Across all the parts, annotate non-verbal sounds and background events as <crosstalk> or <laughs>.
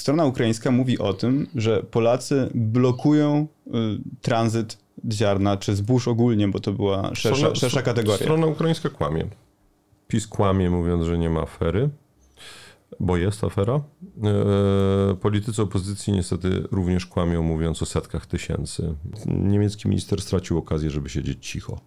strona ukraińska mówi o tym, że Polacy blokują y, tranzyt ziarna czy zbóż ogólnie, bo to była szersza, strona, szersza kategoria. Strona ukraińska kłamie. PiS kłamie mówiąc, że nie ma afery, bo jest afera. E, politycy opozycji niestety również kłamią mówiąc o setkach tysięcy. Niemiecki minister stracił okazję, żeby siedzieć cicho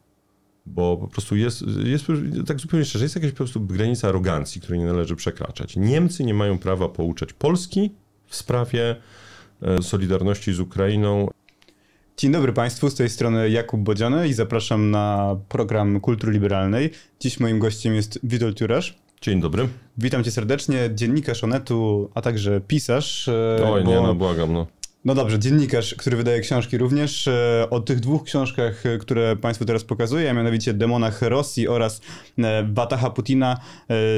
bo po prostu jest, jest tak zupełnie szczerze, jest jakaś po prostu granica arogancji, której nie należy przekraczać. Niemcy nie mają prawa pouczać Polski w sprawie e, Solidarności z Ukrainą. Dzień dobry Państwu, z tej strony Jakub Bodziany i zapraszam na program Kultury Liberalnej. Dziś moim gościem jest Witold Jurasz. Dzień dobry. Witam cię serdecznie, dziennikarz Onetu, a także pisarz. E, Oj, nie, no błagam, no. No dobrze, dziennikarz, który wydaje książki również. E, o tych dwóch książkach, e, które Państwu teraz pokazuję, a mianowicie Demonach Rosji oraz e, Wataha Putina.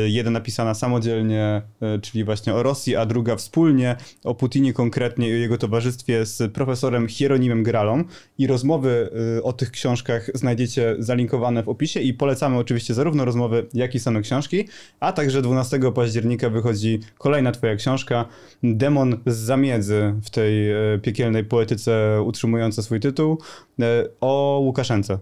Jeden napisana samodzielnie, czyli właśnie o Rosji, a druga wspólnie o Putinie konkretnie i o jego towarzystwie z profesorem Hieronimem Gralą. I rozmowy o tych książkach znajdziecie zalinkowane w opisie i polecamy oczywiście zarówno rozmowy, jak i same książki. A także 12 października wychodzi kolejna Twoja książka, Demon z zamiedzy w tej E, piekielnej poetyce utrzymujące swój tytuł, e, o Łukaszence.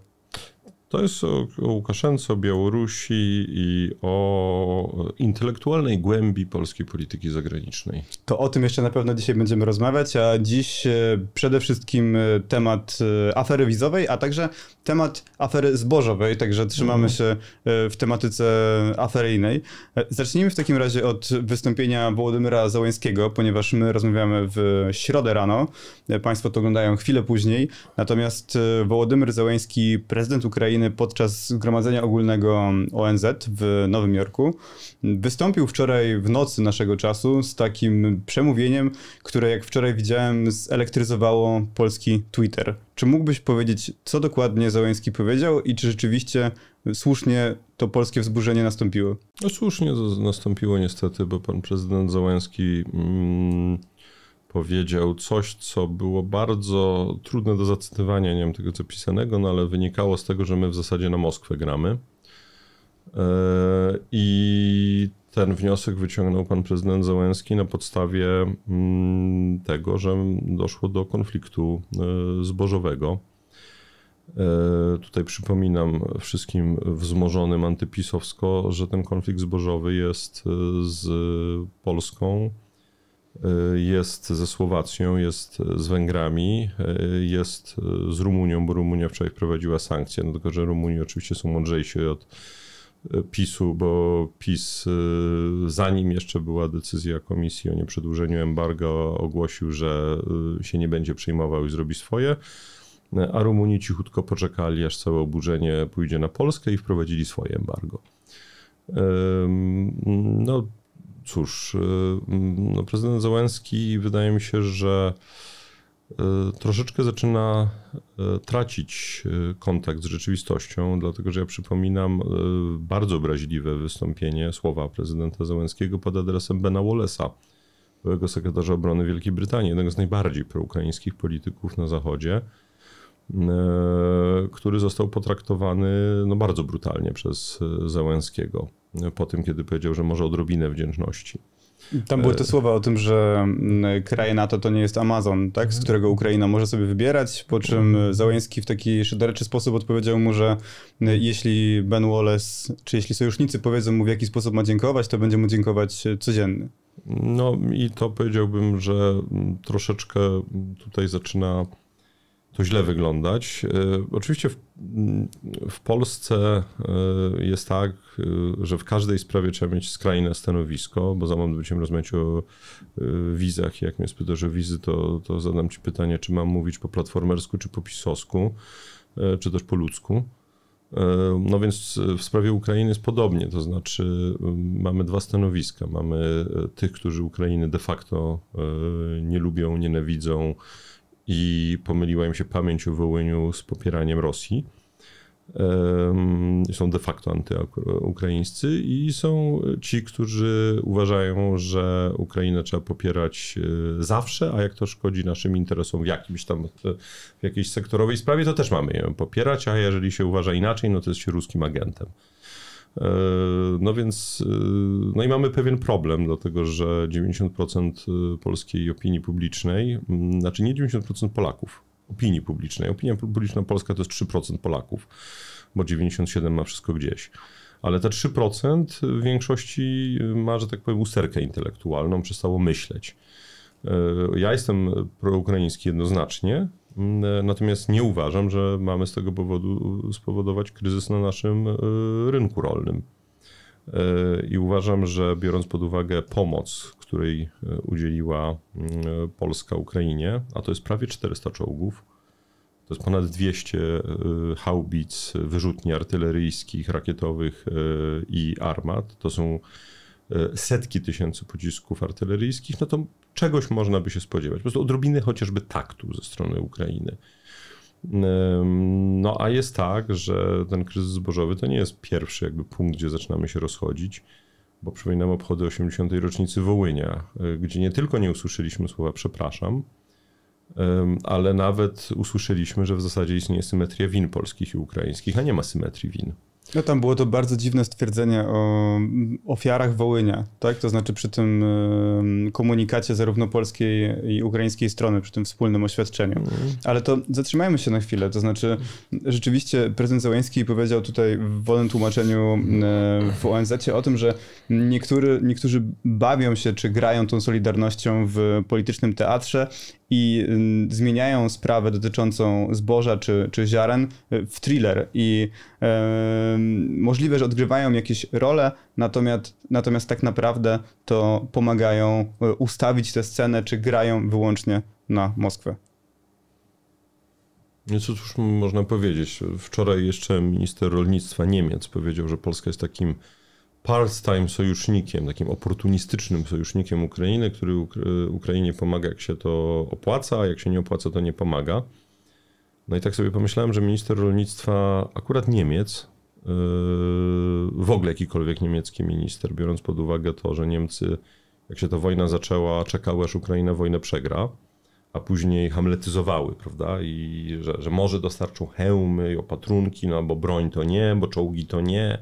To jest o, o Łukaszence, o Białorusi i o intelektualnej głębi polskiej polityki zagranicznej. To o tym jeszcze na pewno dzisiaj będziemy rozmawiać, a dziś e, przede wszystkim e, temat e, afery wizowej, a także temat afery zbożowej, także trzymamy mhm. się w tematyce aferyjnej. Zacznijmy w takim razie od wystąpienia Wołodymyra Załońskiego, ponieważ my rozmawiamy w środę rano, państwo to oglądają chwilę później, natomiast Wołodymyr Załoński, prezydent Ukrainy, podczas Zgromadzenia Ogólnego ONZ w Nowym Jorku, wystąpił wczoraj w nocy naszego czasu z takim przemówieniem, które jak wczoraj widziałem zelektryzowało polski Twitter. Czy mógłbyś powiedzieć, co dokładnie Załęski powiedział i czy rzeczywiście słusznie to polskie wzburzenie nastąpiło? No słusznie to nastąpiło niestety, bo pan prezydent Załęski... Mm powiedział coś, co było bardzo trudne do zacytowania, nie wiem tego co pisanego, no ale wynikało z tego, że my w zasadzie na Moskwę gramy. E, I ten wniosek wyciągnął pan prezydent Załęski na podstawie mm, tego, że doszło do konfliktu e, zbożowego. E, tutaj przypominam wszystkim wzmożonym antypisowsko, że ten konflikt zbożowy jest z Polską Y, jest ze Słowacją, jest z Węgrami, y, jest y, z Rumunią, bo Rumunia wczoraj wprowadziła sankcje, no tylko że Rumunii oczywiście są mądrzejsi od PiSu, bo PiS zanim jeszcze była decyzja komisji o nieprzedłużeniu embargo ogłosił, że się nie będzie przejmował i zrobi swoje, a Rumunii cichutko poczekali, aż całe oburzenie pójdzie na Polskę i wprowadzili swoje embargo. No, cóż, y, mm, no prezydent Załęski wydaje mi się, że y, troszeczkę zaczyna y, tracić kontakt z rzeczywistością, dlatego że ja przypominam bardzo obraźliwe wystąpienie, słowa prezydenta Załęskiego pod adresem Bena Wallace'a, byłego sekretarza obrony Wielkiej Brytanii, jednego z najbardziej proukraińskich polityków na Zachodzie, który został potraktowany no, bardzo brutalnie przez Załęskiego po tym, kiedy powiedział, że może odrobinę wdzięczności. Tam były te e, słowa o tym, że mm, kraje NATO to nie jest Amazon, tak? z mhm. którego Ukraina może sobie wybierać, po czym mhm. e, Załęski w taki szyderczy sposób odpowiedział mu, że e, jeśli Ben Wallace, czy jeśli sojusznicy powiedzą mu w jaki sposób ma dziękować, to będzie mu dziękować codziennie. No i to powiedziałbym, że mm, troszeczkę tutaj zaczyna to źle wyglądać. E, oczywiście w, mm, w, Polsce e, jest tak, e, że w każdej sprawie trzeba mieć skrajne stanowisko, bo za moment będziemy rozmawiać o wizach. Jak mnie spytasz o wizy, to, to zadam ci pytanie, czy mam mówić po platformersku, czy po pisowsku, czy też po ludzku. No więc w sprawie Ukrainy jest podobnie, to znaczy mamy dwa stanowiska. Mamy tych, którzy Ukrainy de facto nie lubią, nienawidzą, i pomyliła im się pamięć o Wołyniu z popieraniem Rosji. są de facto antyukraińscy i są ci, którzy uważają, że Ukrainę trzeba popierać e, zawsze, a jak to szkodzi naszym interesom w jakimś tam, e, w jakiejś sektorowej sprawie, to też mamy ją popierać, a jeżeli się uważa inaczej, no to jest się ruskim agentem. E, no więc, e, no i mamy pewien problem, dlatego że 90% e, polskiej opinii publicznej, znaczy nie 90% Polaków, opinii publicznej. Opinia publiczna polska to jest 3% Polaków, bo 97% ma wszystko gdzieś. Ale te 3% w większości ma, że tak powiem, usterkę intelektualną, przestało myśleć. Ja jestem proukraiński jednoznacznie, Mm, e, natomiast nie uważam, że mamy z tego powodu spowodować kryzys na naszym e, rynku rolnym. E, I uważam, że biorąc pod uwagę pomoc, której udzieliła mm, Polska Ukrainie, a to jest prawie 400 czołgów, to jest ponad 200 haubic, wyrzutni artyleryjskich, rakietowych i armat, to są E, setki tysięcy pocisków artyleryjskich, no to czegoś można by się spodziewać. Po prostu odrobiny chociażby taktu ze strony Ukrainy. No a jest tak, że ten kryzys zbożowy to nie jest pierwszy jakby punkt, gdzie zaczynamy się rozchodzić, bo przypominam obchody 80. rocznicy Wołynia, e, gdzie nie tylko nie usłyszeliśmy słowa przepraszam, ale nawet usłyszeliśmy, że w zasadzie istnieje symetria win polskich i ukraińskich, a nie ma symetrii win. No tam było to bardzo dziwne stwierdzenie o mm, ofiarach Wołynia, tak? To znaczy przy tym komunikacie zarówno polskiej i ukraińskiej strony, przy tym wspólnym oświadczeniu. Mm. Ale to zatrzymajmy się na chwilę, to znaczy rzeczywiście prezydent Załęski powiedział tutaj w wolnym tłumaczeniu w ONZ o tym, że niektóry, niektórzy bawią się czy grają tą solidarnością w politycznym teatrze i zmieniają sprawę dotyczącą zboża czy, czy ziaren y, w thriller. I możliwe, że odgrywają jakieś role, natomiast, natomiast tak naprawdę to pomagają y, ustawić tę scenę, czy grają wyłącznie na Moskwę. nieco cóż można powiedzieć? Wczoraj jeszcze minister rolnictwa Niemiec powiedział, że Polska jest takim part-time sojusznikiem, takim oportunistycznym sojusznikiem Ukrainy, który Ukrainie pomaga jak się to opłaca, a jak się nie opłaca to nie pomaga. No i tak sobie pomyślałem, że minister rolnictwa, akurat Niemiec, yy, w ogóle jakikolwiek niemiecki minister, biorąc pod uwagę to, że Niemcy, jak się ta wojna zaczęła, czekały aż Ukraina wojnę przegra, a później hamletyzowały, prawda? I że, że może dostarczą hełmy i opatrunki, no bo broń to nie, bo czołgi to nie,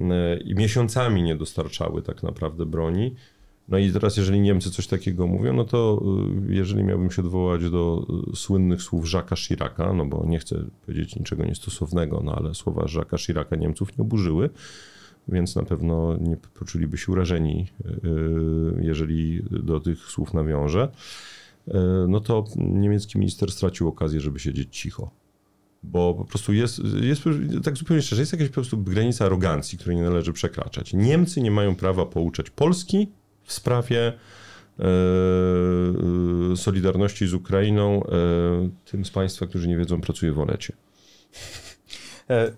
E, i miesiącami nie dostarczały tak naprawdę broni. No i teraz, jeżeli Niemcy coś takiego mówią, no to e, jeżeli miałbym się odwołać do e, słynnych słów Jacques'a Chiraca, no bo nie chcę powiedzieć niczego niestosownego, no ale słowa Jacques'a Chiraca Niemców nie oburzyły, więc na pewno nie poczuliby się urażeni, jeżeli do tych słów nawiążę. No to niemiecki minister stracił okazję, żeby siedzieć cicho bo po prostu jest, jest, tak zupełnie szczerze, jest jakaś po prostu granica arogancji, której nie należy przekraczać. Niemcy nie mają prawa pouczać Polski w sprawie e, e, solidarności z Ukrainą. E, tym z Państwa, którzy nie wiedzą, pracuje w Olecie.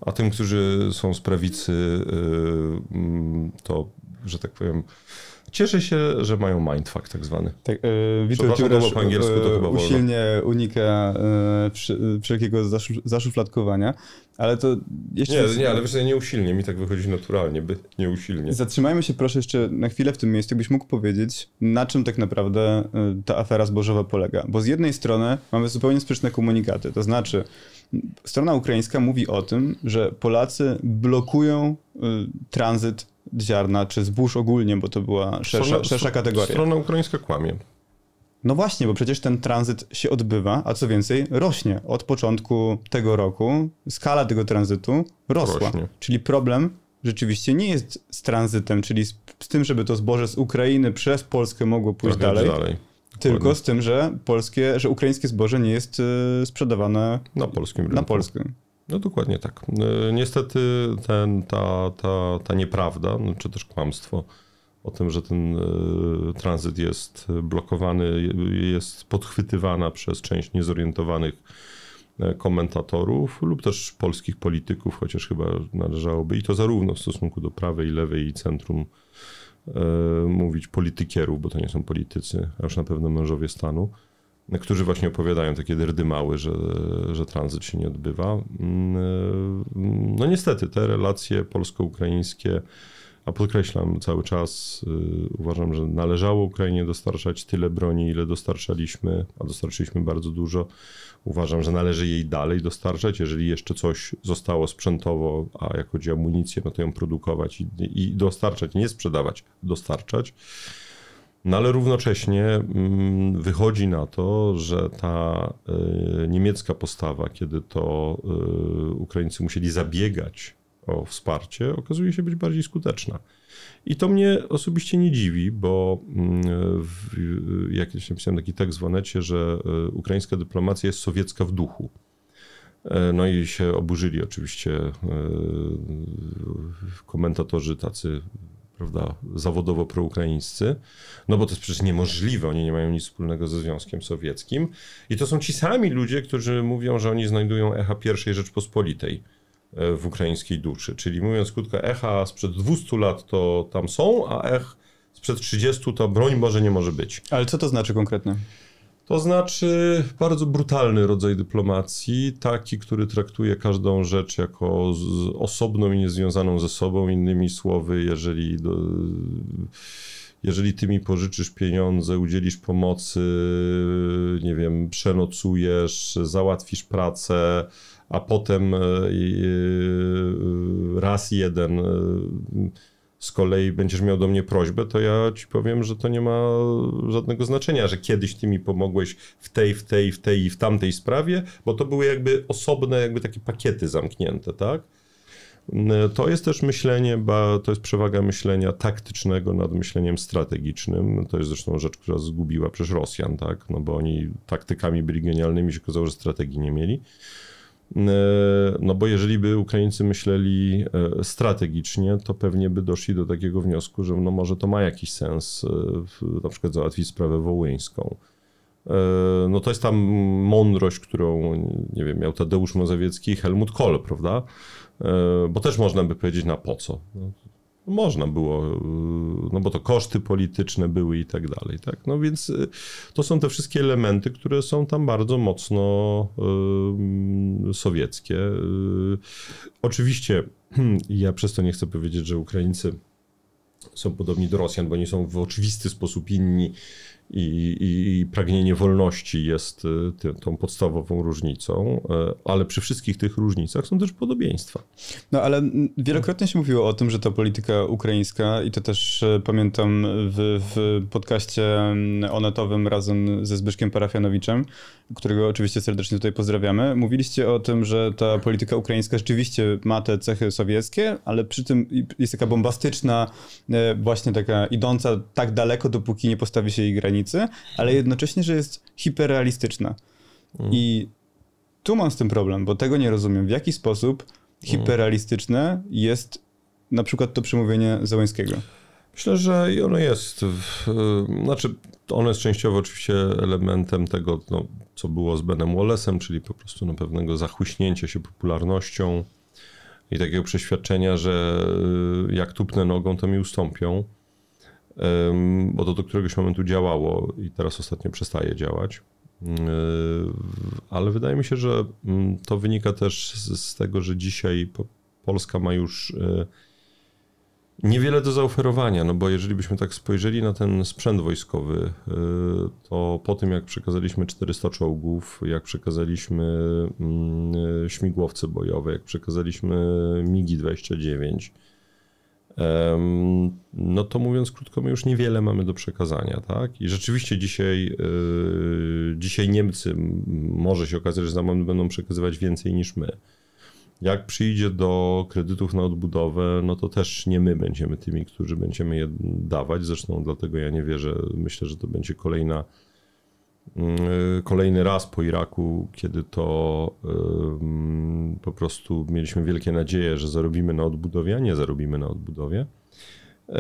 A tym, którzy są z prawicy, to, że tak powiem, Cieszę się, że mają mindfuck tak zwany. Tak, yy, Witold Dziurasz po angielsku, to e, chyba usilnie wolno. unika yy, wszelkiego zaszufladkowania, ale to jeszcze... Nie, nie ale wiesz, nie usilnie, mi tak wychodzi naturalnie, by nie usilnie. Zatrzymajmy się proszę jeszcze na chwilę w tym miejscu, byś mógł powiedzieć, na czym tak naprawdę e, ta afera zbożowa polega. Bo z jednej strony mamy zupełnie sprzeczne komunikaty, to znaczy strona ukraińska mówi o tym, że Polacy blokują tranzyt ziarna czy zbóż ogólnie, bo to była szersza, strona, szersza kategoria. Strona ukraińska kłamie. No właśnie, bo przecież ten tranzyt się odbywa, a co więcej, rośnie. Od początku tego roku skala tego tranzytu rosła. Rośnie. Czyli problem rzeczywiście nie jest z tranzytem, czyli z, z, tym, żeby to zboże z Ukrainy przez Polskę mogło pójść dalej, dalej. Tylko z tym, że polskie, że ukraińskie zboże nie jest y, sprzedawane na polskim rynku. Na polskim. No dokładnie tak. E, niestety ten, ta, ta, ta nieprawda, no, czy też kłamstwo o tym, że ten e, tranzyt jest blokowany, jest podchwytywana przez część niezorientowanych e, komentatorów lub też polskich polityków, chociaż chyba należałoby i to zarówno w stosunku do prawej, lewej i centrum mówić politykierów, bo to nie są politycy, a już na pewno mężowie stanu którzy właśnie opowiadają takie derdymały, że, że tranzyt się nie odbywa. Mm, e, no niestety, te relacje polsko-ukraińskie, a podkreślam cały czas, e, uważam, że należało Ukrainie dostarczać tyle broni, ile dostarczaliśmy, a dostarczyliśmy bardzo dużo. Uważam, że należy jej dalej dostarczać. Jeżeli jeszcze coś zostało sprzętowo, a jak chodzi o amunicję, no to ją produkować i, i dostarczać, nie sprzedawać, dostarczać. No ale równocześnie mm, wychodzi na to, że ta y, niemiecka postawa, kiedy to y, Ukraińcy musieli zabiegać o wsparcie, okazuje się być bardziej skuteczna. I to mnie osobiście nie dziwi, bo mm, w, y, jak się pisałem taki tekst w Onecie, że ukraińska dyplomacja jest sowiecka w duchu. E, no i się oburzyli oczywiście e, komentatorzy tacy prawda, zawodowo proukraińscy, no bo to jest przecież niemożliwe, oni nie mają nic wspólnego ze Związkiem Sowieckim. I to są ci sami ludzie, którzy mówią, że oni znajdują echa I Rzeczpospolitej e, w ukraińskiej duszy. Czyli mówiąc krótko, echa sprzed 200 lat to tam są, a ech sprzed 30 to broń Boże nie może być. Ale co to znaczy konkretnie? To znaczy bardzo brutalny rodzaj dyplomacji, taki, który traktuje każdą rzecz jako osobną i niezwiązaną ze sobą. Innymi słowy, jeżeli, jeżeli ty mi pożyczysz pieniądze, udzielisz pomocy, nie wiem, przenocujesz, załatwisz pracę, a potem e, e, raz jeden e, z kolei będziesz miał do mnie prośbę, to ja ci powiem, że to nie ma żadnego znaczenia, że kiedyś ty mi pomogłeś w tej, w tej, w tej i w tamtej sprawie, bo to były jakby osobne, jakby takie pakiety zamknięte, tak? Mm, to jest też myślenie, to jest przewaga myślenia taktycznego nad myśleniem strategicznym. To jest zresztą rzecz, która zgubiła przecież Rosjan, tak? No bo oni taktykami byli genialnymi, się okazało, że strategii nie mieli. E, no bo jeżeli by Ukraińcy myśleli e, strategicznie, to pewnie by doszli do takiego wniosku, że no może to ma jakiś sens e, na przykład załatwić sprawę wołyńską. No to jest ta mądrość, którą, nie wiem, miał Tadeusz Mazowiecki i Helmut Kohl, prawda? Bo też można by powiedzieć na po co. No, można było, y, no bo to koszty polityczne były i tak dalej, tak? No więc y, to są te wszystkie elementy, które są tam bardzo mocno y, mm, sowieckie. oczywiście <clears throat> ja przez to nie chcę powiedzieć, że Ukraińcy są podobni do Rosjan, bo oni są w oczywisty sposób inni i, i pragnienie wolności jest y, tą podstawową różnicą, y, ale przy wszystkich tych różnicach są też podobieństwa. No ale wielokrotnie się mówiło o tym, że ta polityka ukraińska i to też y, pamiętam w, w podcaście mm, onetowym razem ze Zbyszkiem Parafianowiczem, którego oczywiście serdecznie tutaj pozdrawiamy, mówiliście o tym, że ta polityka ukraińska rzeczywiście ma te cechy sowieckie, ale przy tym jest taka bombastyczna, właśnie taka idąca tak daleko, dopóki nie postawi się jej granic granicy, ale mhm. jednocześnie, że jest hiperrealistyczna. Mm. I tu mam z tym problem, bo tego nie rozumiem. W jaki sposób mhm. hiperrealistyczne jest na przykład to przemówienie Załańskiego? Myślę, że ono jest. W, y, znaczy, ono jest częściowo oczywiście elementem tego, no, co było z Benem Wallace'em, czyli po prostu no, pewnego zachłyśnięcia się popularnością i takiego przeświadczenia, że y, jak tupnę nogą, to mi ustąpią bo to do któregoś momentu działało i teraz ostatnio przestaje działać. Ale wydaje mi się, że to wynika też z tego, że dzisiaj Polska ma już e, niewiele do zaoferowania, no bo jeżeli byśmy tak spojrzeli na ten sprzęt wojskowy, e, to po tym jak przekazaliśmy 400 czołgów, jak przekazaliśmy e, śmigłowce bojowe, jak przekazaliśmy MIGI 29, no to mówiąc krótko, my już niewiele mamy do przekazania, tak? I rzeczywiście dzisiaj, y, dzisiaj Niemcy może się okazać, że za moment będą przekazywać więcej niż my. Jak przyjdzie do kredytów na odbudowę, no to też nie my będziemy tymi, którzy będziemy je dawać. Zresztą dlatego ja nie wierzę, myślę, że to będzie kolejna Mm, y, kolejny raz po Iraku, kiedy to y, po prostu mieliśmy wielkie nadzieje, że zarobimy na odbudowie, a nie zarobimy na odbudowie. Y,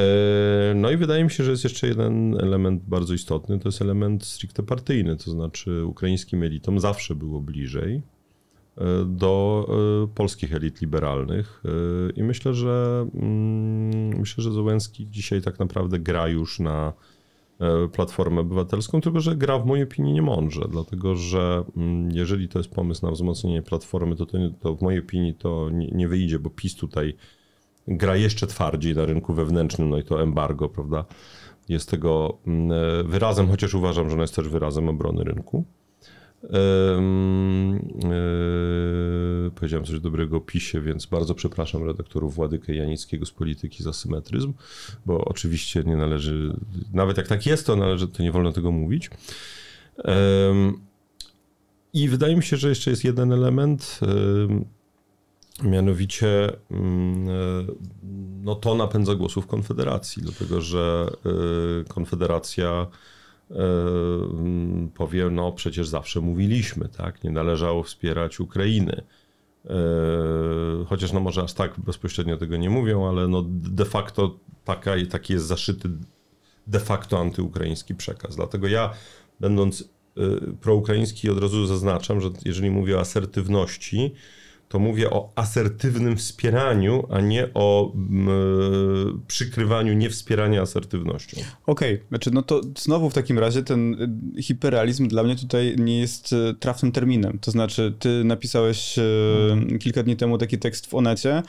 no i wydaje mi się, że jest jeszcze jeden element bardzo istotny, to jest element stricte partyjny, to znaczy ukraińskim elitom zawsze było bliżej do polskich elit liberalnych i myślę, że mm, myślę, że Zołęski dzisiaj tak naprawdę gra już na E, Platformę Obywatelską, tylko że gra w mojej opinii niemądrze, dlatego że mm, jeżeli to jest pomysł na wzmocnienie Platformy, to, to, to w mojej opinii to nie, nie wyjdzie, bo PiS tutaj gra jeszcze twardziej na rynku wewnętrznym, no i to embargo, prawda, jest tego mm, e, wyrazem, chociaż uważam, że ona jest też wyrazem obrony rynku. Yy, powiedziałem coś dobrego PiSie, więc bardzo przepraszam redaktorów Władykę Janickiego z Polityki za symetryzm, bo oczywiście nie należy, nawet jak tak jest, to należy, to nie wolno tego mówić. Yy, I wydaje mi się, że jeszcze jest jeden element, yy, mianowicie mm, e, no to napędza głosów Konfederacji, dlatego że e, Konfederacja Yy, powie, no przecież zawsze mówiliśmy, tak, nie należało wspierać Ukrainy. Yy, chociaż no może aż tak bezpośrednio tego nie mówią, ale no de facto taka, taki jest zaszyty de facto antyukraiński przekaz. Dlatego ja będąc yy, proukraiński od razu zaznaczam, że jeżeli mówię o asertywności, to mówię o asertywnym wspieraniu, a nie o mm, e, przykrywaniu niewspierania asertywnością. Okej, okay. znaczy no to znowu w takim razie ten e, hiperrealizm dla mnie tutaj nie jest e, trafnym terminem. To znaczy ty napisałeś mhm. kilka dni temu taki tekst w Onecie,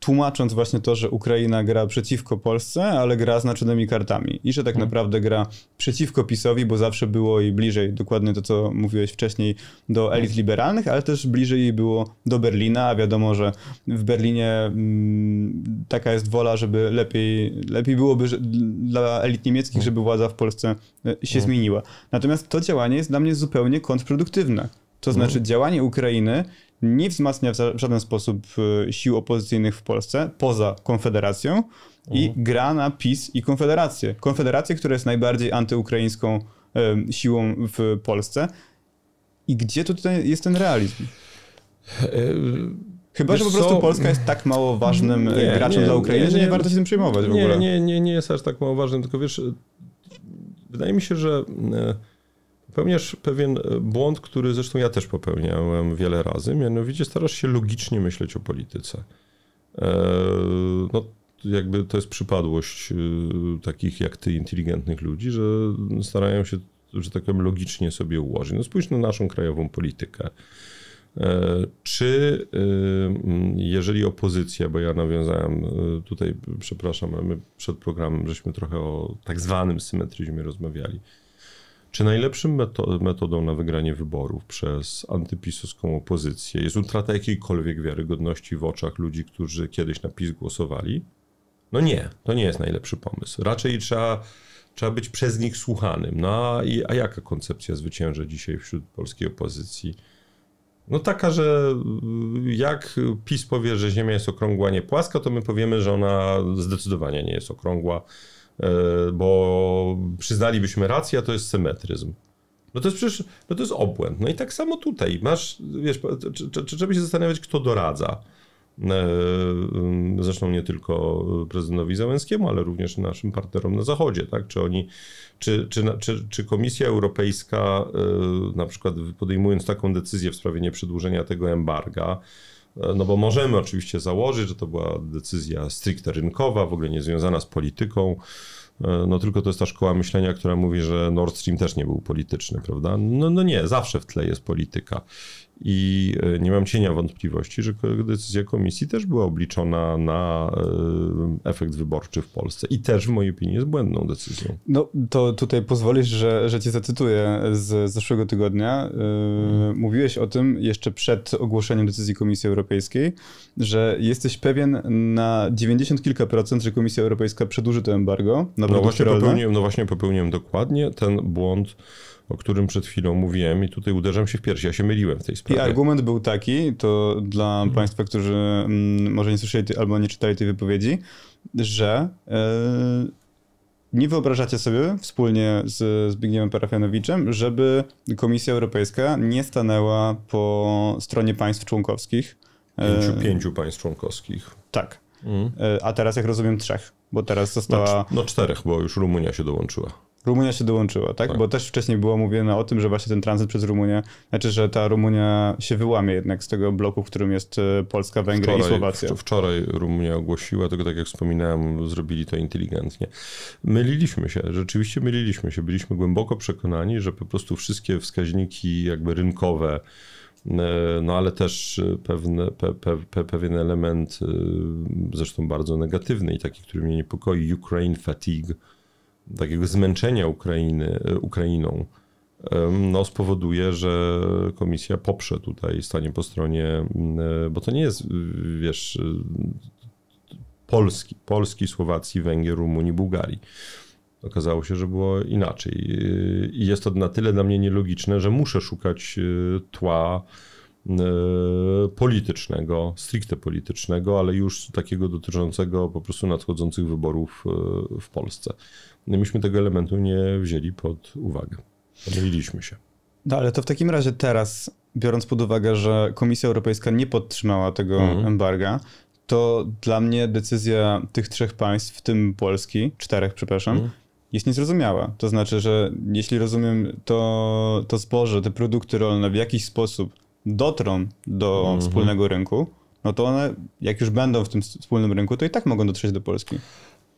tłumacząc właśnie to, że Ukraina gra przeciwko Polsce, ale gra znaczonymi kartami i że tak mhm. naprawdę gra przeciwko PiSowi, bo zawsze było jej bliżej, dokładnie to, co mówiłeś wcześniej, do elit liberalnych, ale też bliżej jej było do Berlina, a wiadomo, że w Berlinie mm, taka jest wola, żeby lepiej, lepiej byłoby że, dla elit niemieckich, mhm. żeby władza w Polsce e, się mhm. zmieniła. Natomiast to działanie jest dla mnie zupełnie kontrproduktywne. To znaczy działanie Ukrainy nie wzmacnia w żaden sposób y, sił opozycyjnych w Polsce, poza Konfederacją, i mhm. gra na PiS i Konfederację. Konfederację, która jest najbardziej antyukraińską siłą w Polsce. I gdzie tutaj jest ten realizm? Yy, Chyba, Wiesz że po prostu co? Polska jest tak mało ważnym nie, y, graczem nie, dla Ukrainy, nie, że nie warto się tym przejmować w ogóle. Nie, nie, nie jest aż tak mało ważnym, tylko wiesz, wydaje mi się, że y, Popełniasz pewien e, błąd, który zresztą ja też popełniałem wiele razy, mianowicie starasz się logicznie myśleć o polityce. E, no, jakby to jest przypadłość e, takich jak ty, inteligentnych ludzi, że starają się, że tak powiem, logicznie sobie ułożyć. No spójrz na naszą krajową politykę. Czy jeżeli opozycja, bo ja nawiązałem tutaj, przepraszam, my przed programem żeśmy trochę o tak zwanym symetryzmie rozmawiali, czy najlepszym metodą na wygranie wyborów przez antypisowską opozycję jest utrata jakiejkolwiek wiarygodności w oczach ludzi, którzy kiedyś na PiS głosowali? No nie, to nie jest najlepszy pomysł. Raczej trzeba, trzeba być przez nich słuchanym. No a, i, a jaka koncepcja zwycięża dzisiaj wśród polskiej opozycji? No taka, że y, jak PiS powie, że Ziemia jest okrągła, nie płaska, to my powiemy, że ona zdecydowanie nie jest okrągła E, bo przyznalibyśmy rację, a to jest symetryzm. No to jest przecież, no to jest obłęd. No i tak samo tutaj, masz, wiesz, trzeba się zastanawiać, kto doradza. E, mm, zresztą nie tylko prezydentowi Załęskiemu, ale również naszym partnerom na Zachodzie, tak? Czy oni, czy, czy, czy, czy Komisja Europejska, e, na przykład podejmując taką decyzję w sprawie nieprzedłużenia tego embarga, no bo możemy oczywiście założyć, że to była decyzja stricte rynkowa, w ogóle nie związana z polityką. E, no tylko to jest ta szkoła myślenia, która mówi, że Nord Stream też nie był polityczny, prawda? No, no nie, zawsze w tle jest polityka. I e, nie mam cienia wątpliwości, że decyzja komisji też była obliczona na e, efekt wyborczy w Polsce i też w mojej opinii jest błędną decyzją. No to tutaj pozwolisz, że, że cię zacytuję z zeszłego tygodnia. E, mhm. Mówiłeś o tym jeszcze przed ogłoszeniem decyzji Komisji Europejskiej, że jesteś pewien na 90 kilka procent, że Komisja Europejska przedłuży to embargo. Na no właśnie, popełniłem, no właśnie popełniłem dokładnie ten błąd o którym przed chwilą mówiłem i tutaj uderzam się w piersi, ja się myliłem w tej sprawie. I argument był taki, to dla hmm. państwa, którzy mm, może nie słyszeli albo nie czytali tej wypowiedzi, że yy, nie wyobrażacie sobie wspólnie z Zbigniewem Parafianowiczem, żeby Komisja Europejska nie stanęła po stronie państw członkowskich. E, pięciu, pięciu państw członkowskich. Tak. Mm. E, a teraz, jak rozumiem, trzech, bo teraz została. No, no czterech, bo już Rumunia się dołączyła. Rumunia się dołączyła, tak? tak? Bo też wcześniej było mówione o tym, że właśnie ten tranzyt przez Rumunię, znaczy, że ta Rumunia się wyłamie jednak z tego bloku, w którym jest e, Polska, Węgry wczoraj, i Słowacja. Wczoraj Rumunia ogłosiła, tylko tak jak wspominałem, zrobili to inteligentnie. Myliliśmy się, rzeczywiście myliliśmy się. Byliśmy głęboko przekonani, że po prostu wszystkie wskaźniki jakby rynkowe, e, no ale też pewne, pe, pe, pe, pewien element, e, zresztą bardzo negatywny i taki, który mnie niepokoi, Ukraine fatigue, takiego zmęczenia Ukrainy, e, Ukrainą no, spowoduje, że komisja poprze tutaj stanie po stronie, e, bo to nie jest, wiesz, e, Polski, Polski, Słowacji, Węgier, Rumunii, Bułgarii. Okazało się, że było inaczej. I jest to na tyle dla mnie nielogiczne, że muszę szukać tła E, politycznego, stricte politycznego, ale już takiego dotyczącego po prostu nadchodzących wyborów e, w Polsce. Myśmy tego elementu nie wzięli pod uwagę. Pomyliliśmy się. No ale to w takim razie teraz, biorąc pod uwagę, że Komisja Europejska nie podtrzymała tego mhm. embarga, to dla mnie decyzja tych trzech państw, w tym Polski, czterech, przepraszam, mhm jest niezrozumiała. To znaczy, że jeśli rozumiem, to, to zboże, te produkty rolne w jakiś sposób dotrą do mhm. wspólnego rynku, no to one, jak już będą w tym wspólnym rynku, to i tak mogą dotrzeć do Polski.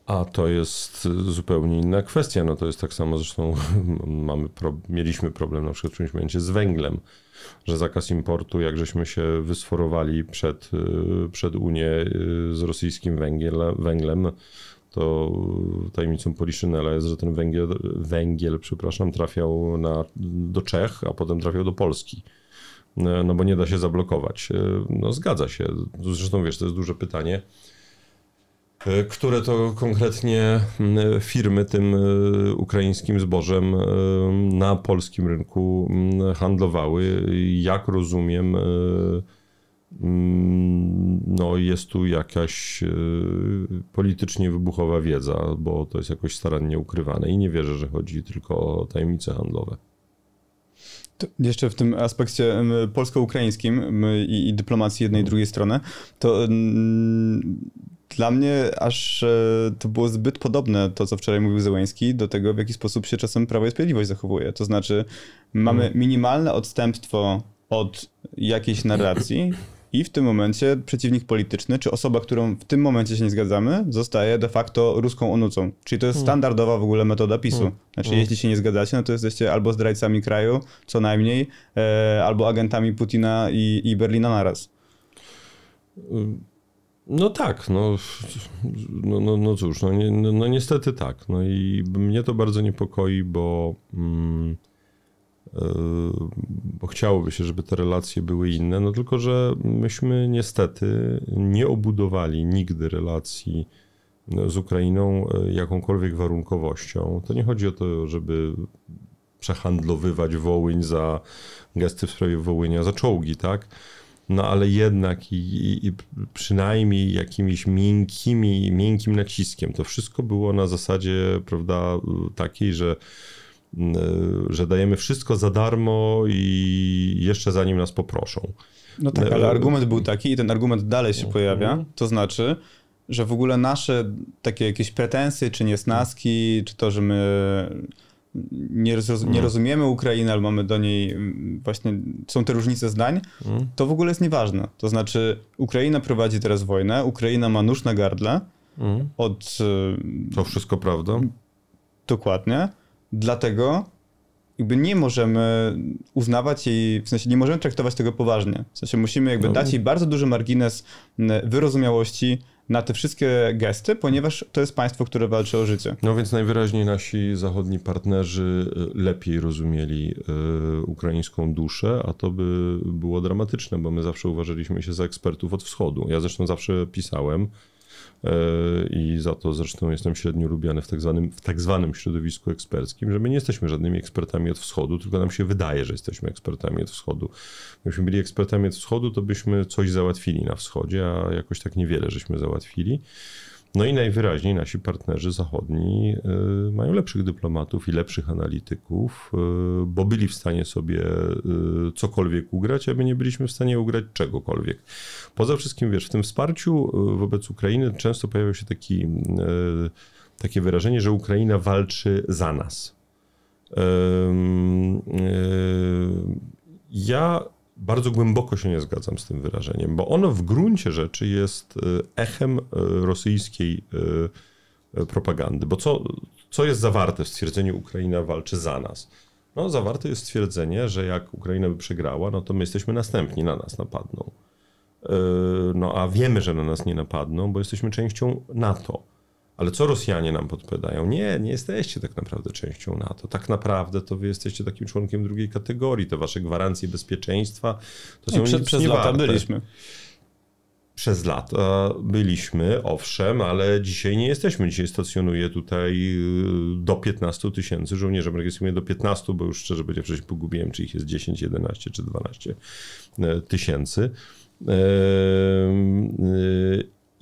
A to jest zupełnie inna kwestia. No to jest tak samo, zresztą <laughs> mamy pro, mieliśmy problem na przykład w którymś momencie z węglem, że zakaz importu, jak żeśmy się wysforowali przed, y, przed Unię y, z rosyjskim węgiel, węglem, to tajemnicą Poliszynela jest, że ten węgiel, węgiel przepraszam, trafiał na, do Czech, a potem trafiał do Polski. E, no bo nie da się zablokować. E, no zgadza się. Zresztą wiesz, to jest duże pytanie. E, które to konkretnie mm, firmy tym ukraińskim zbożem na polskim rynku mm, handlowały? Jak rozumiem, mm, no jest tu jakaś politycznie wybuchowa wiedza, bo to jest jakoś starannie ukrywane i nie wierzę, że chodzi tylko o tajemnice handlowe jeszcze w tym aspekcie polsko-ukraińskim i, i, dyplomacji jednej i drugiej strony, to dla mnie aż e, to było zbyt podobne to, co wczoraj mówił Zełęński, do tego, w jaki sposób się czasem Prawo i Sprawiedliwość zachowuje. To znaczy, mamy mm. minimalne odstępstwo od jakiejś narracji, i w tym momencie przeciwnik polityczny, czy osoba, którą w tym momencie się nie zgadzamy, zostaje de facto ruską onucą. Czyli to jest hmm. standardowa w ogóle metoda PiSu. Hmm. Znaczy, hmm. jeśli się nie zgadzacie, no to jesteście albo zdrajcami kraju, co najmniej, e, albo agentami Putina i, i Berlina naraz. No tak, no, no, no, no cóż, no, ni no, no, niestety tak. No i mnie to bardzo niepokoi, bo... Mm, Yy, bo chciałoby się, żeby te relacje były inne, no tylko, że myśmy niestety nie obudowali nigdy relacji no, z Ukrainą yy, jakąkolwiek warunkowością. To nie chodzi o to, żeby przehandlowywać Wołyń za gesty w sprawie Wołynia, za czołgi, tak? No ale jednak i, i, i przynajmniej jakimiś miękkimi, miękkim naciskiem. To wszystko było na zasadzie, prawda, takiej, że Y, że dajemy wszystko za darmo i jeszcze zanim nas poproszą. No tak, ale y, argument był taki i ten argument dalej się mhm. pojawia, to znaczy, że w ogóle nasze takie jakieś pretensje, czy niesnaski, czy to, że my nie, roz, nie mhm. rozumiemy Ukrainy, ale mamy do niej mm, właśnie, są te różnice zdań, mhm. to w ogóle jest nieważne. To znaczy, Ukraina prowadzi teraz wojnę, Ukraina ma nóż na gardle, od... Y, to wszystko prawda. Dokładnie. Dlatego jakby nie możemy uznawać jej, w sensie nie możemy traktować tego poważnie. W sensie musimy jakby no. dać jej bardzo duży margines wyrozumiałości na te wszystkie gesty, ponieważ to jest państwo, które walczy o życie. No więc najwyraźniej nasi zachodni partnerzy y, lepiej rozumieli y, ukraińską duszę, a to by było dramatyczne, bo my zawsze uważaliśmy się za ekspertów od wschodu. Ja zresztą zawsze pisałem, E, i za to zresztą jestem średnio lubiany w tak, zwanym, w tak zwanym środowisku eksperckim, że my nie jesteśmy żadnymi ekspertami od wschodu, tylko nam się wydaje, że jesteśmy ekspertami od wschodu. Gdybyśmy byli ekspertami od wschodu, to byśmy coś załatwili na wschodzie, a jakoś tak niewiele żeśmy załatwili. No i najwyraźniej nasi partnerzy zachodni y, mają lepszych dyplomatów i lepszych analityków, y, bo byli w stanie sobie y, cokolwiek ugrać, a my nie byliśmy w stanie ugrać czegokolwiek. Poza wszystkim, wiesz, w tym wsparciu wobec Ukrainy często pojawia się taki, takie wyrażenie, że Ukraina walczy za nas. Ja bardzo głęboko się nie zgadzam z tym wyrażeniem, bo ono w gruncie rzeczy jest e, echem e, rosyjskiej e, propagandy. Bo co, co jest zawarte w stwierdzeniu Ukraina walczy za nas? No, zawarte jest stwierdzenie, że jak Ukraina by przegrała, no to my jesteśmy następni, na nas napadną. No a wiemy, że na nas nie napadną, bo jesteśmy częścią NATO. Ale co Rosjanie nam podpowiadają? Nie, nie jesteście tak naprawdę częścią NATO. Tak naprawdę to wy jesteście takim członkiem drugiej kategorii. Te wasze gwarancje bezpieczeństwa to są no, prze, Przez lata warte. byliśmy. Przez lata byliśmy, owszem, ale dzisiaj nie jesteśmy. Dzisiaj stacjonuje tutaj y, do 15 tysięcy żołnierzy. Rejestruje do 15, bo już szczerze będzie wcześniej pogubiłem, czy ich jest 10, 11 czy 12 e, tysięcy. E, e,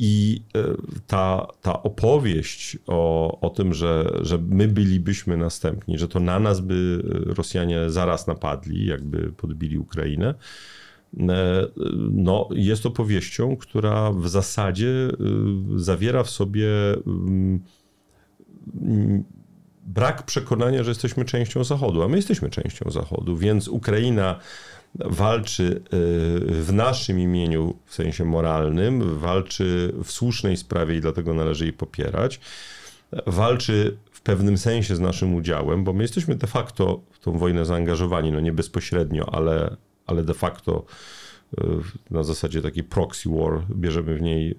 i e, ta, ta opowieść o, o tym, że, że my bylibyśmy następni, że to na nas by e, Rosjanie zaraz napadli, jakby podbili Ukrainę, e, no, jest opowieścią, która w zasadzie zawiera w sobie mm, brak przekonania, że jesteśmy częścią Zachodu, a my jesteśmy częścią Zachodu, więc Ukraina walczy e, w naszym imieniu, w sensie moralnym, walczy w słusznej sprawie i dlatego należy jej popierać. Walczy w pewnym sensie z naszym udziałem, bo my jesteśmy de facto w tą wojnę zaangażowani, no nie bezpośrednio, ale, ale de facto e, na zasadzie takiej proxy war bierzemy w niej e,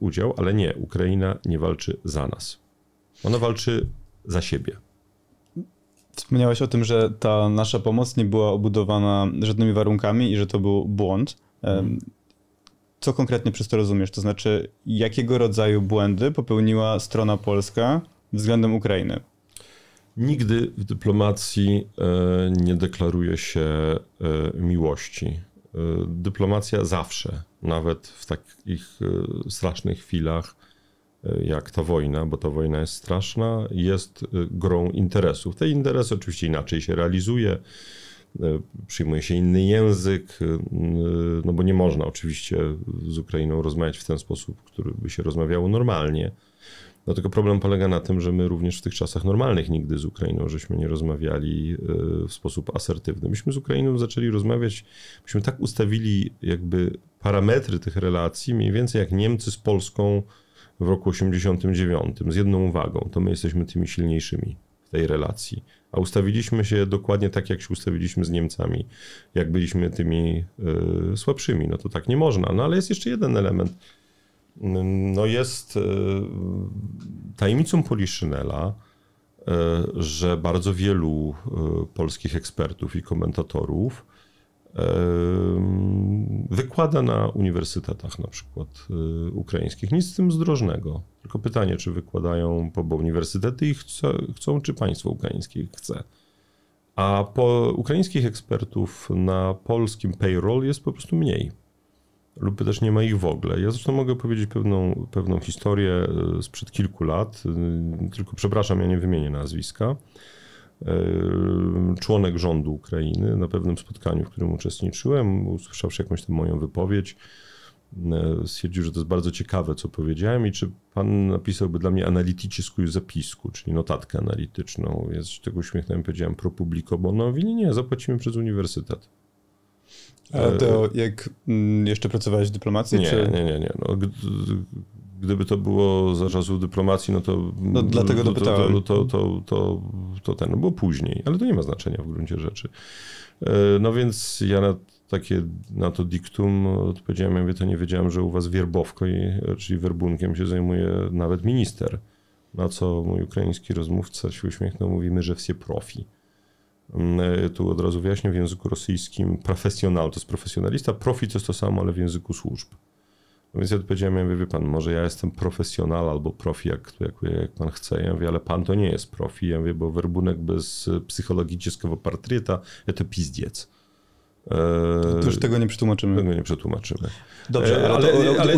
udział, ale nie, Ukraina nie walczy za nas. Ona walczy za siebie. Wspomniałeś o tym, że ta nasza pomoc nie była obudowana żadnymi warunkami i że to był błąd. Co konkretnie przez to rozumiesz? To znaczy, jakiego rodzaju błędy popełniła strona polska względem Ukrainy? Nigdy w dyplomacji e, nie deklaruje się e, miłości. E, dyplomacja zawsze, nawet w takich strasznych chwilach, jak ta wojna, bo ta wojna jest straszna, jest y, grą interesów. Te interesy oczywiście inaczej się realizuje, y, przyjmuje się inny język, y, no bo nie można oczywiście z Ukrainą rozmawiać w ten sposób, który by się rozmawiało normalnie. No tylko problem polega na tym, że my również w tych czasach normalnych nigdy z Ukrainą żeśmy nie rozmawiali w sposób asertywny. Myśmy z Ukrainą zaczęli rozmawiać, myśmy tak ustawili jakby parametry tych relacji, mniej więcej jak Niemcy z Polską w roku 89, z jedną uwagą, to my jesteśmy tymi silniejszymi w tej relacji. A ustawiliśmy się dokładnie tak, jak się ustawiliśmy z Niemcami, jak byliśmy tymi y, słabszymi. No to tak nie można. No ale jest jeszcze jeden element. No jest y, tajemnicą Poliszynela, y, że bardzo wielu y, polskich ekspertów i komentatorów wykłada na uniwersytetach na przykład y, ukraińskich. Nic z tym zdrożnego. Tylko pytanie, czy wykładają, bo uniwersytety ich chcą, czy państwo ukraińskie ich chce. A po ukraińskich ekspertów na polskim payroll jest po prostu mniej. Lub też nie ma ich w ogóle. Ja zresztą mogę powiedzieć pewną, pewną historię y, sprzed kilku lat, y, tylko przepraszam, ja nie wymienię nazwiska członek rządu Ukrainy na pewnym spotkaniu, w którym uczestniczyłem, usłyszawszy jakąś tam moją wypowiedź, e, stwierdził, że to jest bardzo ciekawe, co powiedziałem i czy pan napisałby dla mnie analitycisku zapisku, czyli notatkę analityczną. Ja tego uśmiechnąłem powiedziałem pro publico bonowi. Nie, nie, zapłacimy przez uniwersytet. A to e, jak mm, jeszcze pracowałeś w dyplomacji? Nie, czy... nie, nie. nie. No, gdyby to było za czasów dyplomacji, no to. No, dlatego no to, to, to, to, to, to, ten było no później, ale to nie ma znaczenia w gruncie rzeczy. E, no więc ja na takie na to diktum odpowiedziałem, ja mówię, to nie wiedziałem, że u was wierbowką, czyli werbunkiem się zajmuje nawet minister. Na co mój ukraiński rozmówca się uśmiechnął, mówimy, że wsi profi. Mm, e, tu od razu wyjaśnię, w języku rosyjskim profesjonal to jest profesjonalista, profi to jest to samo, ale w języku służb. No więc ja odpowiedziałem, ja mówię, wie pan, może ja jestem profesjonal albo profi, jak, jak, jak pan chce. Ja mówię, ale pan to nie jest profi. Ja mówię, bo werbunek bez e, psychologii dzieckowo portreta, to pizdiec. To już e, tego nie przetłumaczymy. Tego nie przetłumaczymy. Dobrze, e, ale, ale, ale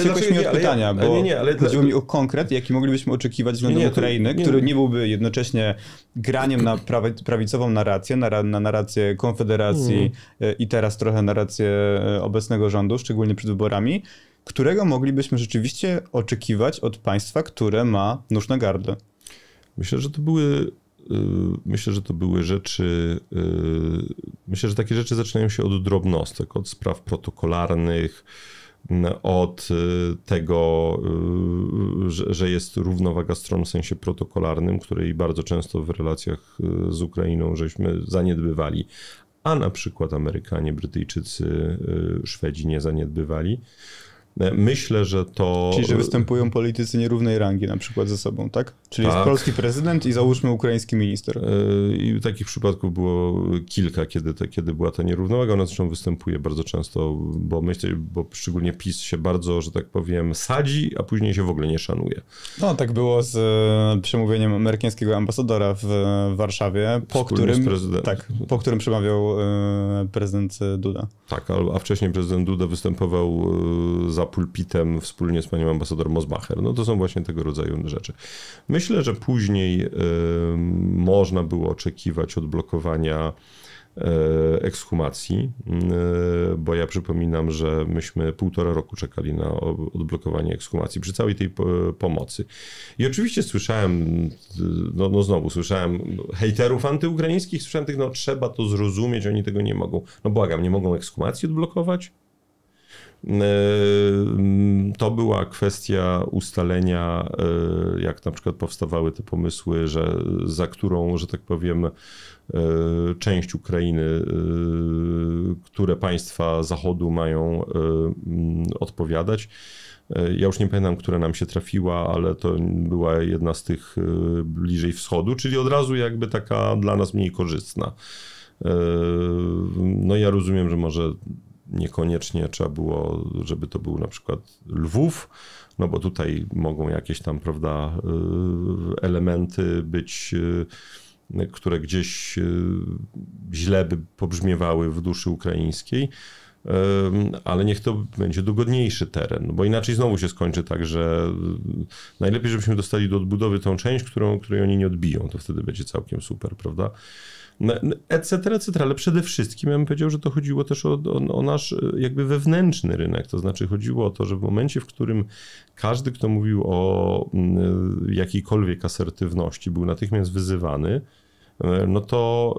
uciekłeś mi od pytania, bo nie, nie, ale, chodziło mi o konkret, jaki moglibyśmy oczekiwać względem Ukrainy, który nie byłby jednocześnie graniem na prawicową narrację, na, na narrację Konfederacji mm. i teraz trochę narrację obecnego rządu, szczególnie przed wyborami, którego moglibyśmy rzeczywiście oczekiwać od państwa, które ma nóż na gardle? Myślę, że to były y, myślę, że to były rzeczy, y, myślę, że takie rzeczy zaczynają się od drobnostek, od spraw protokolarnych, od y, tego, że jest równowaga stron w sensie protokolarnym, której bardzo często w relacjach z Ukrainą żeśmy zaniedbywali, a na przykład Amerykanie, Brytyjczycy, Szwedzi nie zaniedbywali. E, myślę, że to. Czyli, że występują politycy nierównej rangi na przykład ze sobą, tak? Czyli tak. jest polski prezydent i załóżmy ukraiński minister. E, I takich przypadków było kilka, kiedy, te, kiedy była ta nierównowaga. Ona zresztą występuje bardzo często, bo myślę, bo szczególnie PiS się bardzo, że tak powiem, sadzi, a później się w ogóle nie szanuje. No, tak było z e, przemówieniem amerykańskiego ambasadora w Warszawie, po którym. Tak, po którym przemawiał prezydent Duda. Tak, a wcześniej prezydent Duda występował za pulpitem wspólnie z panią ambasador Mosbacher. No to są właśnie tego rodzaju rzeczy. Myślę, że później y, można było oczekiwać odblokowania y, ekshumacji, y, bo ja przypominam, że myśmy półtora roku czekali na odblokowanie ekshumacji przy całej tej y, pomocy. I oczywiście słyszałem, no, no znowu słyszałem hejterów antyukraińskich, słyszałem tych, no trzeba to zrozumieć, oni tego nie mogą. No błagam, nie mogą ekshumacji odblokować? E, to była kwestia ustalenia, e, jak na przykład powstawały te pomysły, że za którą, że tak powiem, e, część Ukrainy, które państwa Zachodu mają mm, odpowiadać. Ja już nie pamiętam, która nam się trafiła, ale to była jedna z tych bliżej wschodu, czyli od razu jakby taka dla nas mniej korzystna. No ja rozumiem, że może niekoniecznie trzeba było, żeby to był na przykład Lwów, no bo tutaj mogą jakieś tam, prawda, y, elementy być, y, które gdzieś y, źle by pobrzmiewały w duszy ukraińskiej ale niech to będzie dogodniejszy teren, bo inaczej znowu się skończy tak, że najlepiej, żebyśmy dostali do odbudowy tą część, którą, której oni nie odbiją, to wtedy będzie całkiem super, prawda? etc., no, no, etc. Ale przede wszystkim ja bym powiedział, że to chodziło też o, o, o, nasz e, jakby wewnętrzny rynek, to znaczy chodziło o to, że w momencie, w którym każdy, kto mówił o e, jakiejkolwiek asertywności, był natychmiast wyzywany, e, no to,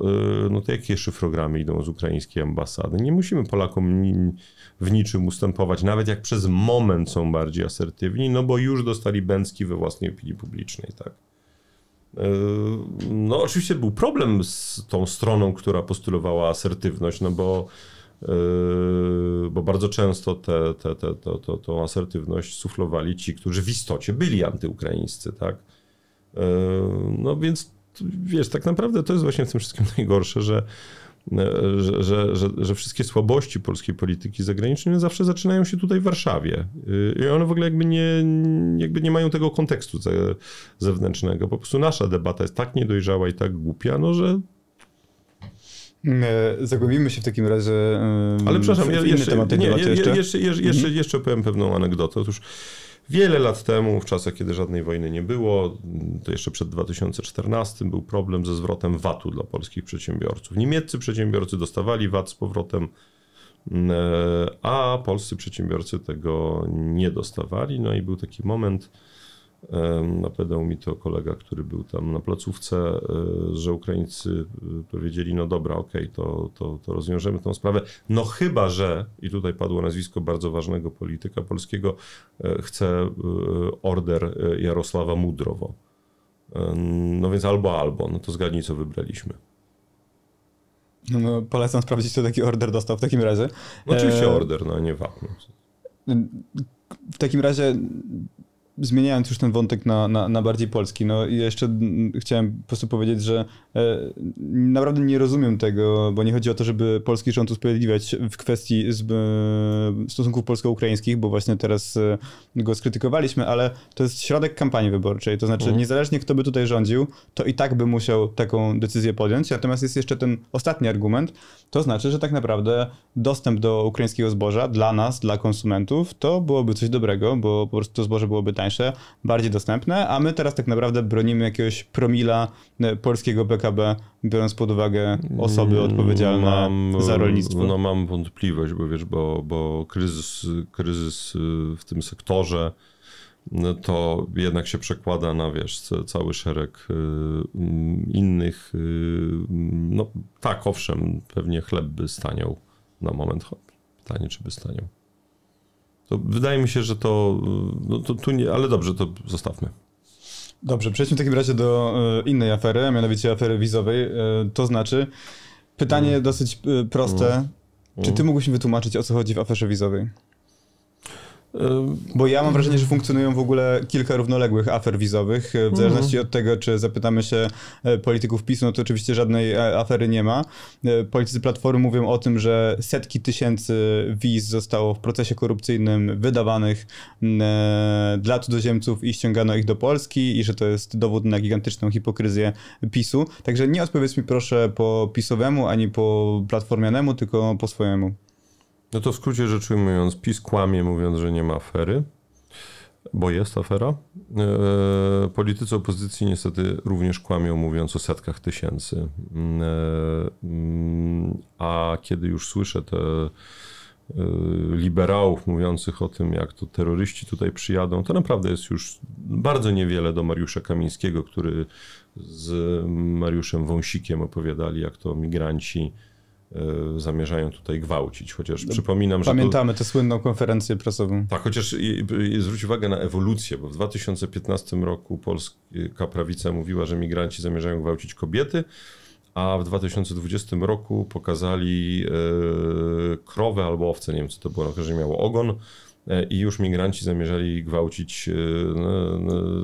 no to jakie szyfrogramy idą z ukraińskiej ambasady? Nie musimy Polakom w niczym ustępować, nawet jak przez moment są bardziej asertywni, no bo już dostali bęcki we własnej opinii publicznej, tak? Yy, no, oczywiście był problem z tą stroną, która postulowała asertywność, no bo, yy, bo bardzo często tę te, te, te, to, to, asertywność suflowali ci, którzy w istocie byli antyukraińscy, tak? Yy, no więc wiesz, tak naprawdę to jest właśnie w tym wszystkim najgorsze, że E, że, że, że, że, wszystkie słabości polskiej polityki zagranicznej no, zawsze zaczynają się tutaj w Warszawie. Y, I one w ogóle jakby nie, jakby nie mają tego kontekstu zewnętrznego. Po prostu nasza debata jest tak niedojrzała i tak głupia, no że mm, e, Zagłębimy się w takim razie. Ale przepraszam, w inny jeszcze, temat nie, jeszcze. Jeszcze, jeszcze, jeszcze, mhm. jeszcze powiem pewną anegdotę. Otóż Wiele lat temu, w czasach, kiedy żadnej wojny nie było, to jeszcze przed 2014 był problem ze zwrotem VAT-u dla polskich przedsiębiorców. Niemieccy przedsiębiorcy dostawali VAT z powrotem, e, a polscy przedsiębiorcy tego nie dostawali. No i był taki moment, Napadał mi to kolega, który był tam na placówce, e, że Ukraińcy e, powiedzieli: No dobra, okej, okay, to, to, to rozwiążemy tą sprawę. No chyba, że, i tutaj padło nazwisko bardzo ważnego polityka polskiego, e, chce order Jarosława Mudrowo. No więc albo, albo. No to zgadnij, co wybraliśmy. No, no, polecam sprawdzić, co taki order dostał w takim razie. No, oczywiście order, no nie wapno. W takim razie zmieniając już ten wątek na, na, na bardziej polski, no i jeszcze chciałem po prostu powiedzieć, że e, naprawdę nie rozumiem tego, bo nie chodzi o to, żeby polski rząd usprawiedliwiać w kwestii z, stosunków polsko-ukraińskich, bo właśnie teraz e, go skrytykowaliśmy, ale to jest środek kampanii wyborczej, to znaczy mhm. niezależnie kto by tutaj rządził, to i tak by musiał taką decyzję podjąć. Natomiast jest jeszcze ten ostatni argument, to znaczy, że tak naprawdę dostęp do ukraińskiego zboża dla nas, dla konsumentów, to byłoby coś dobrego, bo po prostu to zboże byłoby tańsze tańsze, bardziej dostępne, a my teraz tak naprawdę bronimy jakiegoś promila e, polskiego PKB, biorąc pod uwagę osoby mm, odpowiedzialne mam, za rolnictwo. No mam wątpliwość, bo wiesz, bo, bo kryzys, kryzys y, w tym sektorze no, to jednak się przekłada na wiesz, cały szereg y, mm, innych. Y, no tak, owszem, pewnie chleb by staniał na moment. Pytanie, czy by staniał. To wydaje mi się, że to, y, no to tu nie, ale dobrze, to zostawmy. Dobrze, przejdźmy w takim razie do y, innej afery, a mianowicie afery wizowej. Y, to znaczy, pytanie mm. dosyć proste. Mm. Czy ty mm. mógłbyś mi wytłumaczyć, o co chodzi w aferze wizowej? Bo ja mam wrażenie, że funkcjonują w ogóle kilka równoległych afer wizowych. W mhm. zależności od tego, czy zapytamy się e, polityków PiSu, no to oczywiście żadnej e, afery nie ma. E, politycy Platformy mówią o tym, że setki tysięcy wiz zostało w procesie korupcyjnym wydawanych dla cudzoziemców i ściągano ich do Polski i że to jest dowód na gigantyczną hipokryzję PiSu. Także nie odpowiedz mi proszę po PiSowemu ani po platformianemu, tylko po swojemu. No to w skrócie rzecz ujmując, PiS kłamie mówiąc, że nie ma afery, bo jest afera. E, politycy opozycji niestety również kłamią mówiąc o setkach tysięcy. E, mm, a kiedy już słyszę te e, liberałów mówiących o tym, jak to terroryści tutaj przyjadą, to naprawdę jest już bardzo niewiele do Mariusza Kamińskiego, który z Mariuszem Wąsikiem opowiadali, jak to migranci Y, zamierzają tutaj gwałcić. Chociaż przypominam, Pamiętamy że. Pamiętamy tę słynną konferencję prasową. Tak, chociaż zwróć uwagę na ewolucję, bo w 2015 roku polska prawica mówiła, że migranci zamierzają gwałcić kobiety, a w 2020 roku pokazali y, krowę albo owce, nie wiem co to było, na że miało ogon E, i już migranci zamierzali gwałcić e,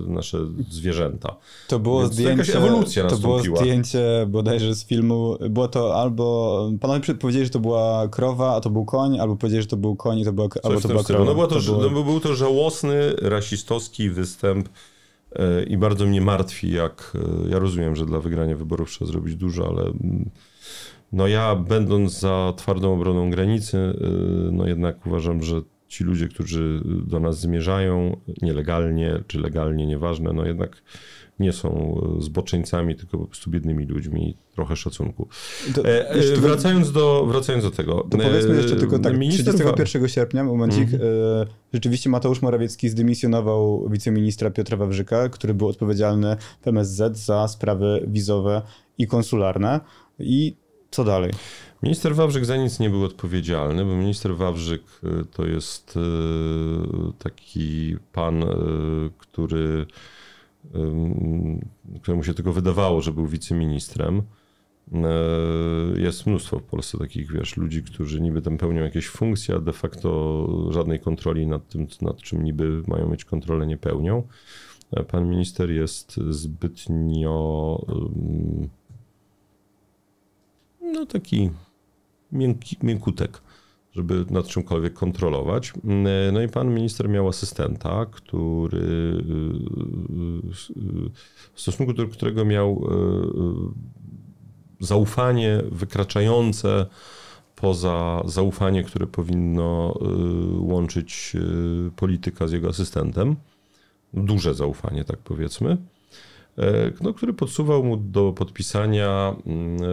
nasze zwierzęta. To było Więc zdjęcie. To ewolucja To było zdjęcie bodajże z filmu. Było to albo. Panowie powiedzieli, że to była krowa, a to był koń, albo powiedzieli, że to był koń, i to była, albo to była krowa. No, było to, to było... no, był to żałosny, rasistowski występ. E, I bardzo mnie martwi, jak ja rozumiem, że dla wygrania wyborów trzeba zrobić dużo, ale mm, no ja będąc za twardą obroną granicy, no jednak uważam, że ci ludzie, którzy do nas zmierzają nielegalnie czy legalnie, nieważne, no jednak nie są e, zboczeńcami, tylko po prostu biednymi ludźmi. Trochę szacunku. To, e, e wracając, do, wracając do tego. To e, powiedzmy jeszcze tylko tak, minister... 31 sierpnia, momencik, mm. e, rzeczywiście Mateusz Morawiecki zdymisjonował wiceministra Piotra Wawrzyka, który był odpowiedzialny w MSZ za sprawy wizowe i konsularne. I co dalej? Minister Wawrzyk za nic nie był odpowiedzialny, bo minister Wawrzyk y, to jest y, taki pan, y, który któremu się tylko wydawało, że był wiceministrem. Jest mnóstwo w Polsce takich, wiesz, ludzi, którzy niby tam pełnią jakieś funkcje, a de facto żadnej kontroli nad tym, nad czym niby mają mieć kontrolę, nie pełnią. Pan minister jest zbytnio no taki miękki, miękutek, żeby nad czymkolwiek kontrolować. Mm, no i pan minister miał asystenta, który y, y, y, w stosunku do którego miał zaufanie wykraczające poza zaufanie, które powinno łączyć polityka z jego asystentem. Duże zaufanie, tak powiedzmy. E, no, który podsuwał mu do podpisania mm, e,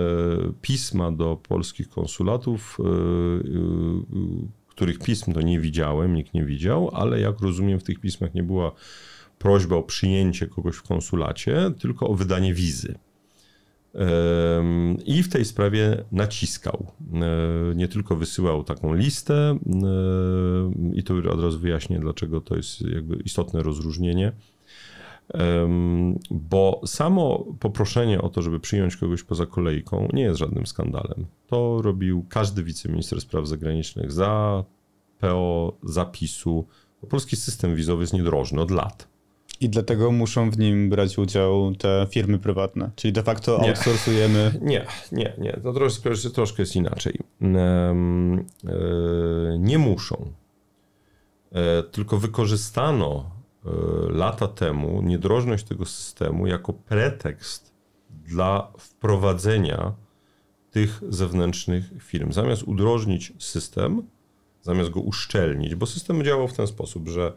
pisma do polskich konsulatów, e, których pism to nie widziałem, nikt nie widział, ale jak rozumiem, w tych pismach nie była prośba o przyjęcie kogoś w konsulacie, tylko o wydanie wizy. I w tej sprawie naciskał. Nie tylko wysyłał taką listę, i tu od razu wyjaśnię, dlaczego to jest jakby istotne rozróżnienie. Bo samo poproszenie o to, żeby przyjąć kogoś poza kolejką, nie jest żadnym skandalem. To robił każdy wiceminister spraw zagranicznych za PO, zapisu. Polski system wizowy jest niedrożny od lat. I dlatego muszą w nim brać udział te firmy prywatne. Czyli de facto nie. outsourcujemy. Nie, nie, nie. To troszkę, troszkę jest inaczej. E, nie muszą. E, tylko wykorzystano E, lata temu niedrożność tego systemu jako pretekst dla wprowadzenia tych zewnętrznych firm. Zamiast udrożnić system, zamiast go uszczelnić, bo system działał w ten sposób, że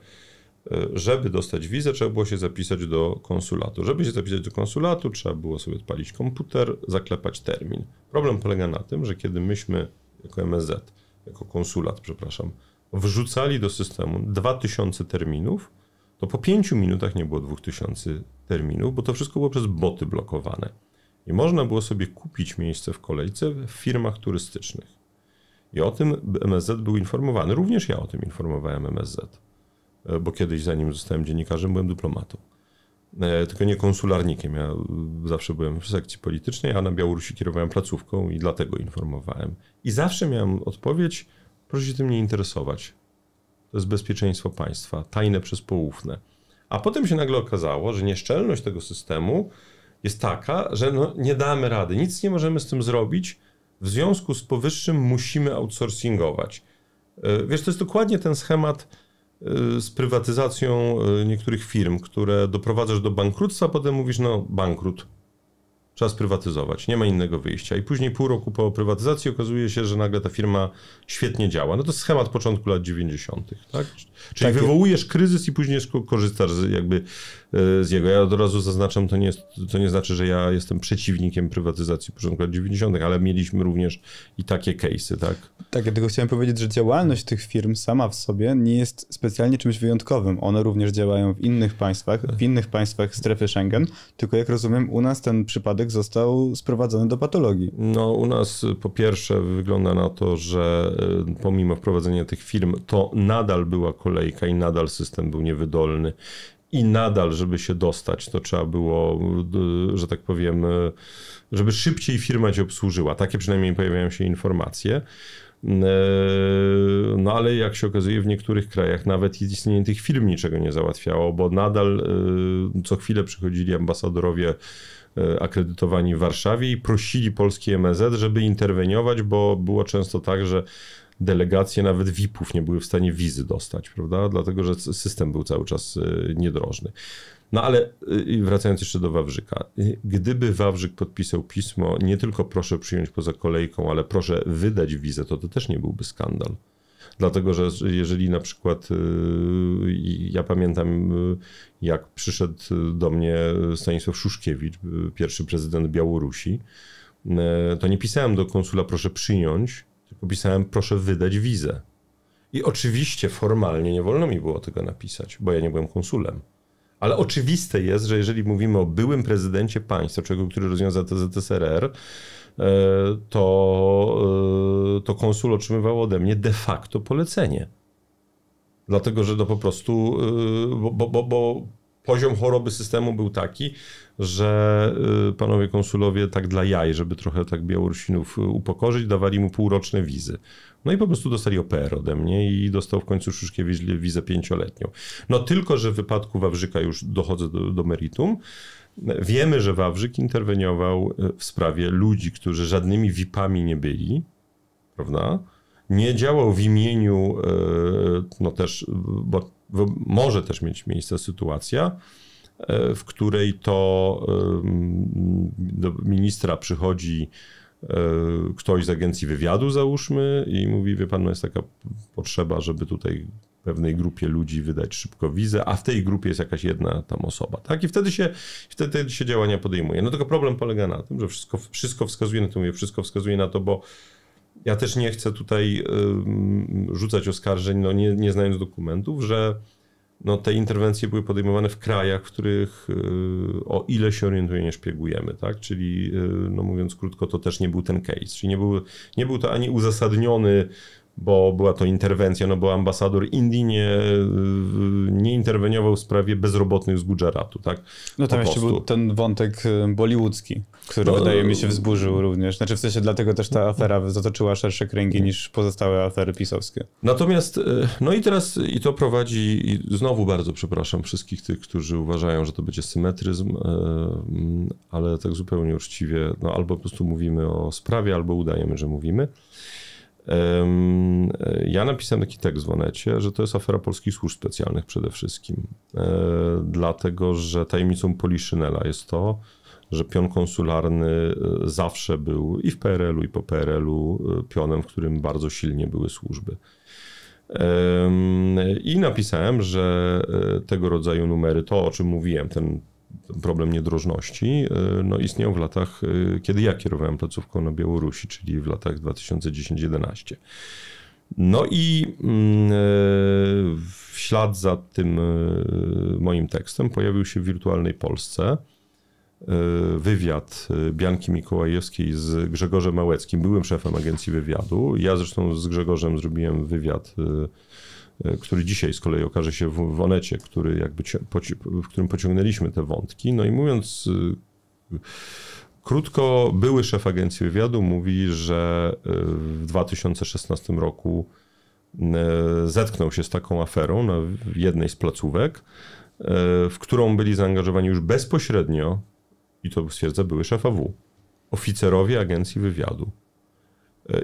e, żeby dostać wizę, trzeba było się zapisać do konsulatu. Żeby się zapisać do konsulatu, trzeba było sobie odpalić komputer, zaklepać termin. Problem polega na tym, że kiedy myśmy jako MSZ, jako konsulat, przepraszam, wrzucali do systemu 2000 terminów, to no po pięciu minutach nie było 2000 terminów, bo to wszystko było przez boty blokowane. I można było sobie kupić miejsce w kolejce w firmach turystycznych. I o tym MSZ był informowany. Również ja o tym informowałem MSZ, e, bo kiedyś, zanim zostałem dziennikarzem, byłem dyplomatą. E, tylko nie konsularnikiem. Ja zawsze byłem w sekcji politycznej, a na Białorusi kierowałem placówką i dlatego informowałem. I zawsze miałem odpowiedź: proszę się tym nie interesować to jest bezpieczeństwo państwa, tajne przez poufne. A potem się nagle okazało, że nieszczelność tego systemu jest taka, że no nie damy rady, nic nie możemy z tym zrobić, w związku z powyższym musimy outsourcingować. E, wiesz, to jest dokładnie ten schemat e, z prywatyzacją e, niektórych firm, które doprowadzasz do bankructwa, potem mówisz, no bankrut, trzeba sprywatyzować, nie ma innego wyjścia. I później pół roku po prywatyzacji okazuje się, że nagle ta firma świetnie działa. No to schemat początku lat 90. Tak? Czyli tak wywołujesz jest. kryzys i później korzystasz z, jakby e, z jego. Ja od razu zaznaczam, to nie, jest, to nie znaczy, że ja jestem przeciwnikiem prywatyzacji początku lat 90., ale mieliśmy również i takie case'y, tak? Tak, ja tylko chciałem powiedzieć, że działalność tych firm sama w sobie nie jest specjalnie czymś wyjątkowym. One również działają w innych państwach, w innych państwach strefy Schengen, tylko jak rozumiem, u nas ten przypadek został sprowadzony do patologii. No, u nas y, po pierwsze wygląda na to, że y, pomimo wprowadzenia tych firm, to nadal była kolejka i nadal system był niewydolny. I nadal, żeby się dostać, to trzeba było, y, że tak powiem, żeby szybciej firma cię obsłużyła. Takie przynajmniej pojawiają się informacje. No ale jak się okazuje, w niektórych krajach nawet istnienie tych firm niczego nie załatwiało, bo nadal co chwilę przychodzili ambasadorowie E, akredytowani w Warszawie i prosili polski MSZ, żeby interweniować, bo było często tak, że delegacje nawet VIP-ów nie były w stanie wizy dostać, prawda? Dlatego, że system był cały czas e, niedrożny. No ale e, wracając jeszcze do Wawrzyka. Gdyby Wawrzyk podpisał pismo, nie tylko proszę przyjąć poza kolejką, ale proszę wydać wizę, to to też nie byłby skandal. Dlatego, że jeżeli na przykład y, ja pamiętam, y, jak przyszedł do mnie Stanisław Szuszkiewicz, y, pierwszy prezydent Białorusi, to nie pisałem do konsula proszę przyjąć, tylko pisałem proszę wydać wizę. I oczywiście formalnie nie wolno mi było tego napisać, bo ja nie byłem konsulem. Ale oczywiste jest, że jeżeli mówimy o byłym prezydencie państwa, człowieku, który rozwiązał TZSRR, E, to, e, to konsul otrzymywał ode mnie de facto polecenie. Dlatego, że to no po prostu, e, bo, bo, bo, bo poziom choroby systemu był taki, że panowie konsulowie tak dla jaj, żeby trochę tak Białorusinów upokorzyć, dawali mu półroczne wizy. No i po prostu dostali OPR ode mnie i dostał w końcu Szuszkiewicz wizę pięcioletnią. No tylko, że w wypadku Wawrzyka już dochodzę do, do meritum, Wiemy, że Wawrzyk interweniował e, w sprawie ludzi, którzy żadnymi VIP-ami nie byli, prawda? Nie działał w imieniu, e, no też, bo może też mieć miejsce sytuacja, e, w której to do ministra przychodzi ktoś z agencji wywiadu, załóżmy, i mówi: Wie pan, no jest taka potrzeba, żeby tutaj pewnej grupie ludzi wydać szybko wizę, a w tej grupie jest jakaś jedna tam osoba, tak? I wtedy się, wtedy się działania podejmuje. No tylko problem polega na tym, że wszystko, wszystko wskazuje na no to, mówię, wszystko wskazuje na to, bo ja też nie chcę tutaj y, rzucać oskarżeń, no nie, nie znając dokumentów, że no, te interwencje były podejmowane w krajach, w których y, o ile się orientuje, nie szpiegujemy, tak? Czyli, y, no mówiąc krótko, to też nie był ten case. Czyli nie był, nie był to ani uzasadniony bo była to interwencja, no bo ambasador Indii nie, nie interweniował w sprawie bezrobotnych z Gujaratu, tak? No tam jeszcze był ten wątek bollywoodzki, który no, no wydaje mi no. się wzburzył również. Znaczy w sensie dlatego też ta afera mm. zatoczyła szersze kręgi niż pozostałe afery pisowskie. Natomiast, e, no i teraz i to prowadzi, i znowu bardzo przepraszam wszystkich tych, którzy uważają, że to będzie symetryzm, e, ale tak zupełnie uczciwie, no albo po prostu mówimy o sprawie, albo udajemy, że mówimy. E, ja napisałem taki tekst w Onecie, że to jest afera polskich służb specjalnych przede wszystkim. E, dlatego, że tajemnicą Poliszynela jest to, że pion konsularny e, zawsze był i w PRL-u, i po PRL-u pionem, w którym bardzo silnie były służby. I napisałem, że tego rodzaju numery, to o czym mówiłem, ten problem niedrożności e, no, istniał w latach, e, kiedy ja kierowałem placówką na Białorusi, czyli w latach 2010-2011. No i mm, e, w ślad za tym moim tekstem pojawił się w wirtualnej Polsce wywiad Bianki Mikołajewskiej z Grzegorzem Małeckim, byłym szefem agencji wywiadu. Ja zresztą z Grzegorzem zrobiłem wywiad E, który dzisiaj z kolei okaże się w, w Onecie, który jakby, w którym pociągnęliśmy te wątki. No i mówiąc y, krótko, były szef agencji wywiadu mówi, że y, w 2016 roku y, zetknął się z taką aferą na jednej z placówek, w którą byli zaangażowani już bezpośrednio, i to stwierdza były szefa W, oficerowie agencji wywiadu.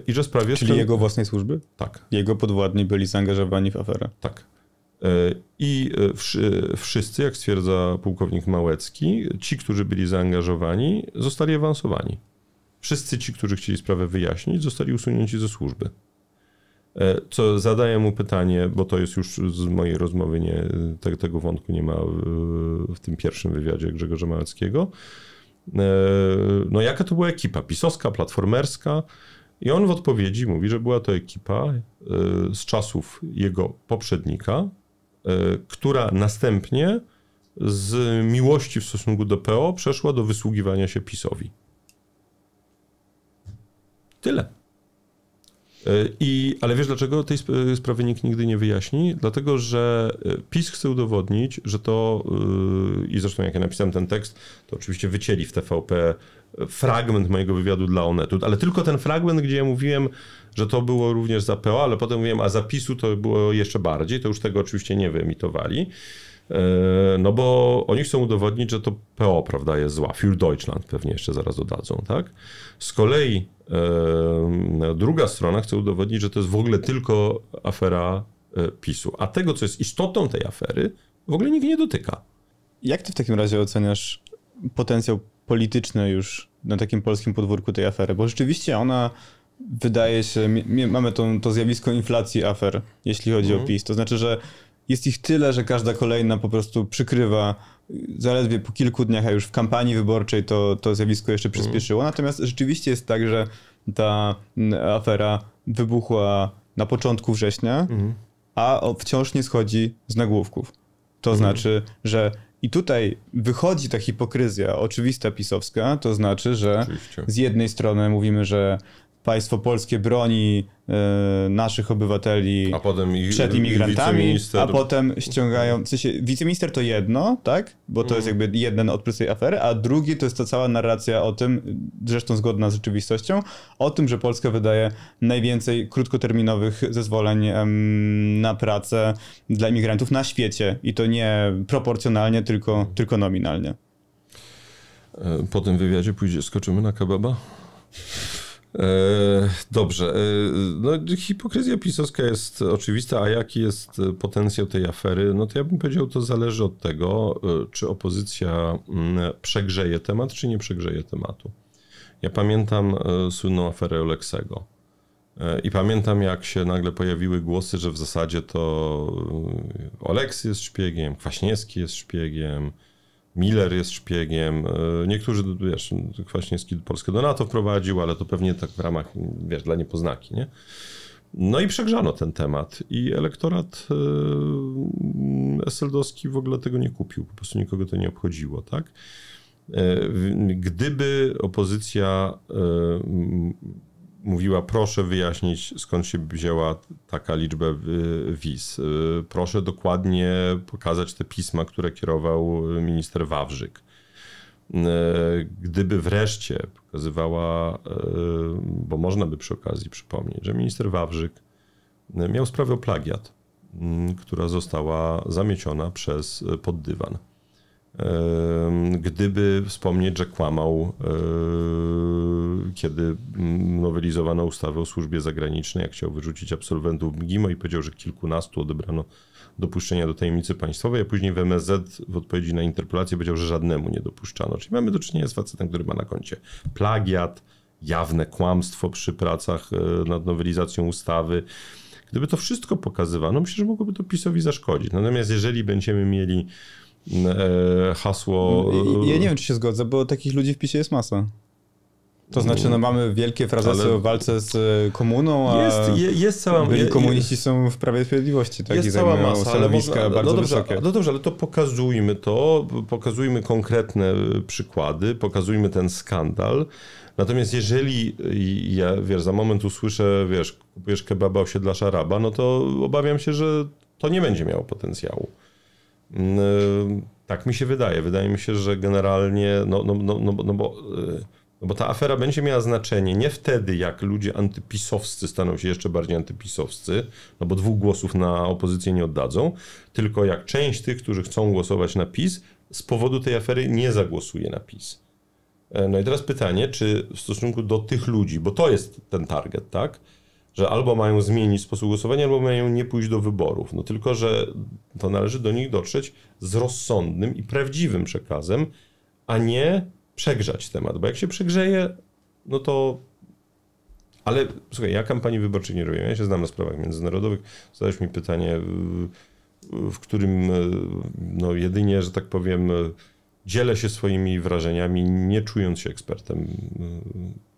I że sprawie... Czyli ten... jego własnej służby? Tak. Jego podwładni byli zaangażowani w aferę? Tak. E, I e, wszyscy, jak stwierdza pułkownik Małecki, ci, którzy byli zaangażowani, zostali awansowani. Wszyscy ci, którzy chcieli sprawę wyjaśnić, zostali usunięci ze służby. E, co zadaję mu pytanie, bo to jest już z mojej rozmowy, nie, te, tego wątku nie ma w tym pierwszym wywiadzie Grzegorza Małeckiego. No jaka to była ekipa? Pisowska, platformerska? I on w odpowiedzi mówi, że była to ekipa e, z czasów jego poprzednika, e, która następnie z miłości w stosunku do PO przeszła do wysługiwania się PiSowi. Tyle. E, I, ale wiesz dlaczego tej sprawy nikt nigdy nie wyjaśni? Dlatego, że PiS chce udowodnić, że to, i zresztą jak ja napisałem ten tekst, to oczywiście wycięli w TVP fragment mojego wywiadu dla Onetu, ale tylko ten fragment, gdzie ja mówiłem, że to było również za PO, ale potem mówiłem, a zapisu to było jeszcze bardziej, to już tego oczywiście nie wyemitowali. E, no bo oni chcą udowodnić, że to PO, prawda, jest zła. Für Deutschland pewnie jeszcze zaraz dodadzą, tak? Z kolei e, druga strona chce udowodnić, że to jest w ogóle tylko afera e, PiSu. A tego, co jest istotą tej afery, w ogóle nikt nie dotyka. Jak ty w takim razie oceniasz potencjał polityczne już na takim polskim podwórku tej afery, bo rzeczywiście ona wydaje się, mamy to, to zjawisko inflacji afer, jeśli chodzi o mhm. PiS. To znaczy, że jest ich tyle, że każda kolejna po prostu przykrywa zaledwie po kilku dniach, a już w kampanii wyborczej to, to zjawisko jeszcze mhm. przyspieszyło. Natomiast rzeczywiście jest tak, że ta afera wybuchła na początku września, mhm. a wciąż nie schodzi z nagłówków. To znaczy, że i tutaj wychodzi ta hipokryzja oczywista pisowska, to znaczy, że Oczywiście. z jednej strony mówimy, że państwo polskie broni y, naszych obywateli przed imigrantami, a potem ściągają. W sensie, wiceminister to jedno, tak? Bo to mm. jest jakby jeden odprysk tej afery, a drugi to jest ta cała narracja o tym, zresztą zgodna z rzeczywistością, o tym, że Polska wydaje najwięcej krótkoterminowych zezwoleń na pracę dla imigrantów na świecie i to nie proporcjonalnie, tylko, tylko nominalnie. E, po tym wywiadzie pójdzie, skoczymy na kebaba? E, dobrze. E, no, hipokryzja pisowska jest oczywista, a jaki jest e, potencjał tej afery? No to ja bym powiedział, to zależy od tego, czy opozycja mm, przegrzeje temat, czy nie przegrzeje tematu. Ja pamiętam słynną aferę Oleksego. I pamiętam, jak się nagle pojawiły głosy, że w zasadzie to Oleks jest szpiegiem, Kwaśniewski jest szpiegiem, Miller jest szpiegiem. E, niektórzy, wiesz, Kwaśniewski Polskę do NATO wprowadził, ale to pewnie tak w ramach, wiesz, dla niepoznaki, nie? No i przegrzano ten temat i elektorat e, Eseldowski w ogóle tego nie kupił, po prostu nikogo to nie obchodziło, tak? E, gdyby opozycja mówiła, proszę wyjaśnić, skąd się wzięła taka liczba y, wiz. Y, proszę dokładnie pokazać te pisma, które kierował minister Wawrzyk. Y, gdyby wreszcie pokazywała, bo można by przy okazji przypomnieć, że minister Wawrzyk miał sprawę o plagiat, która została zamieciona przez poddywan gdyby wspomnieć, że kłamał, e, kiedy nowelizowano ustawę o służbie zagranicznej, jak chciał wyrzucić absolwentów MGIMO i powiedział, że kilkunastu odebrano dopuszczenia do tajemnicy państwowej, a później w MSZ w odpowiedzi na interpelację powiedział, że żadnemu nie dopuszczano. Czyli mamy do czynienia z facetem, który ma na koncie plagiat, jawne kłamstwo przy pracach e, nad nowelizacją ustawy. Gdyby to wszystko pokazywano, myślę, że mogłoby to PiSowi zaszkodzić. Natomiast jeżeli będziemy mieli E, hasło. E, ja, nie wiem, czy się zgodzę, bo takich ludzi w PiSie jest masa. To znaczy, no mamy wielkie frazesy ale... o walce z e, komuną, a jest, jest cała... byli komuniści są w Prawie Sprawiedliwości, tak? Jest I cała masa, ale można... No bardzo no dobrze, wysokie. No dobrze, ale to pokazujmy to, pokazujmy konkretne przykłady, pokazujmy ten skandal. Natomiast jeżeli, ja, wiesz, za moment usłyszę, wiesz, kupujesz kebaba osiedla szaraba, no to obawiam się, że to nie będzie miało potencjału. Tak mi się wydaje. Wydaje mi się, że generalnie, no, no, no, no, bo, no bo ta afera będzie miała znaczenie nie wtedy, jak ludzie antypisowscy staną się jeszcze bardziej antypisowscy, no bo dwóch głosów na opozycję nie oddadzą, tylko jak część tych, którzy chcą głosować na PiS, z powodu tej afery nie zagłosuje na PiS. No i teraz pytanie, czy w stosunku do tych ludzi, bo to jest ten target, tak? że albo mają zmienić sposób głosowania, albo mają nie pójść do wyborów. No tylko, że to należy do nich dotrzeć z rozsądnym i prawdziwym przekazem, a nie przegrzać temat, bo jak się przegrzeje, no to... Ale słuchaj, ja kampanii wyborczej nie robię, ja się znam na sprawach międzynarodowych, zadałeś mi pytanie, w którym e, no jedynie, że tak powiem, e, dzielę się swoimi wrażeniami, nie czując się ekspertem e,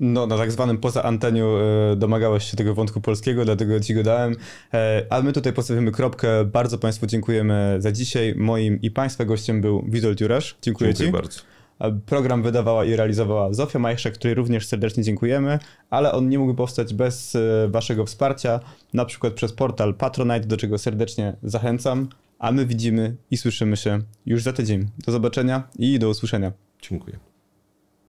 no, na tak zwanym poza anteniu e, domagałeś się tego wątku polskiego, dlatego ci go dałem. Ale my tutaj postawimy kropkę. Bardzo Państwu dziękujemy za dzisiaj. Moim i Państwa gościem był Witold Jurasz. Dziękuję, Dziękuję Ci. bardzo. E, program wydawała i realizowała Zofia Majszek, której również serdecznie dziękujemy, ale on nie mógł powstać bez e, Waszego wsparcia, na przykład przez portal Patronite, do czego serdecznie zachęcam. A my widzimy i słyszymy się już za tydzień. Do zobaczenia i do usłyszenia. Dziękuję.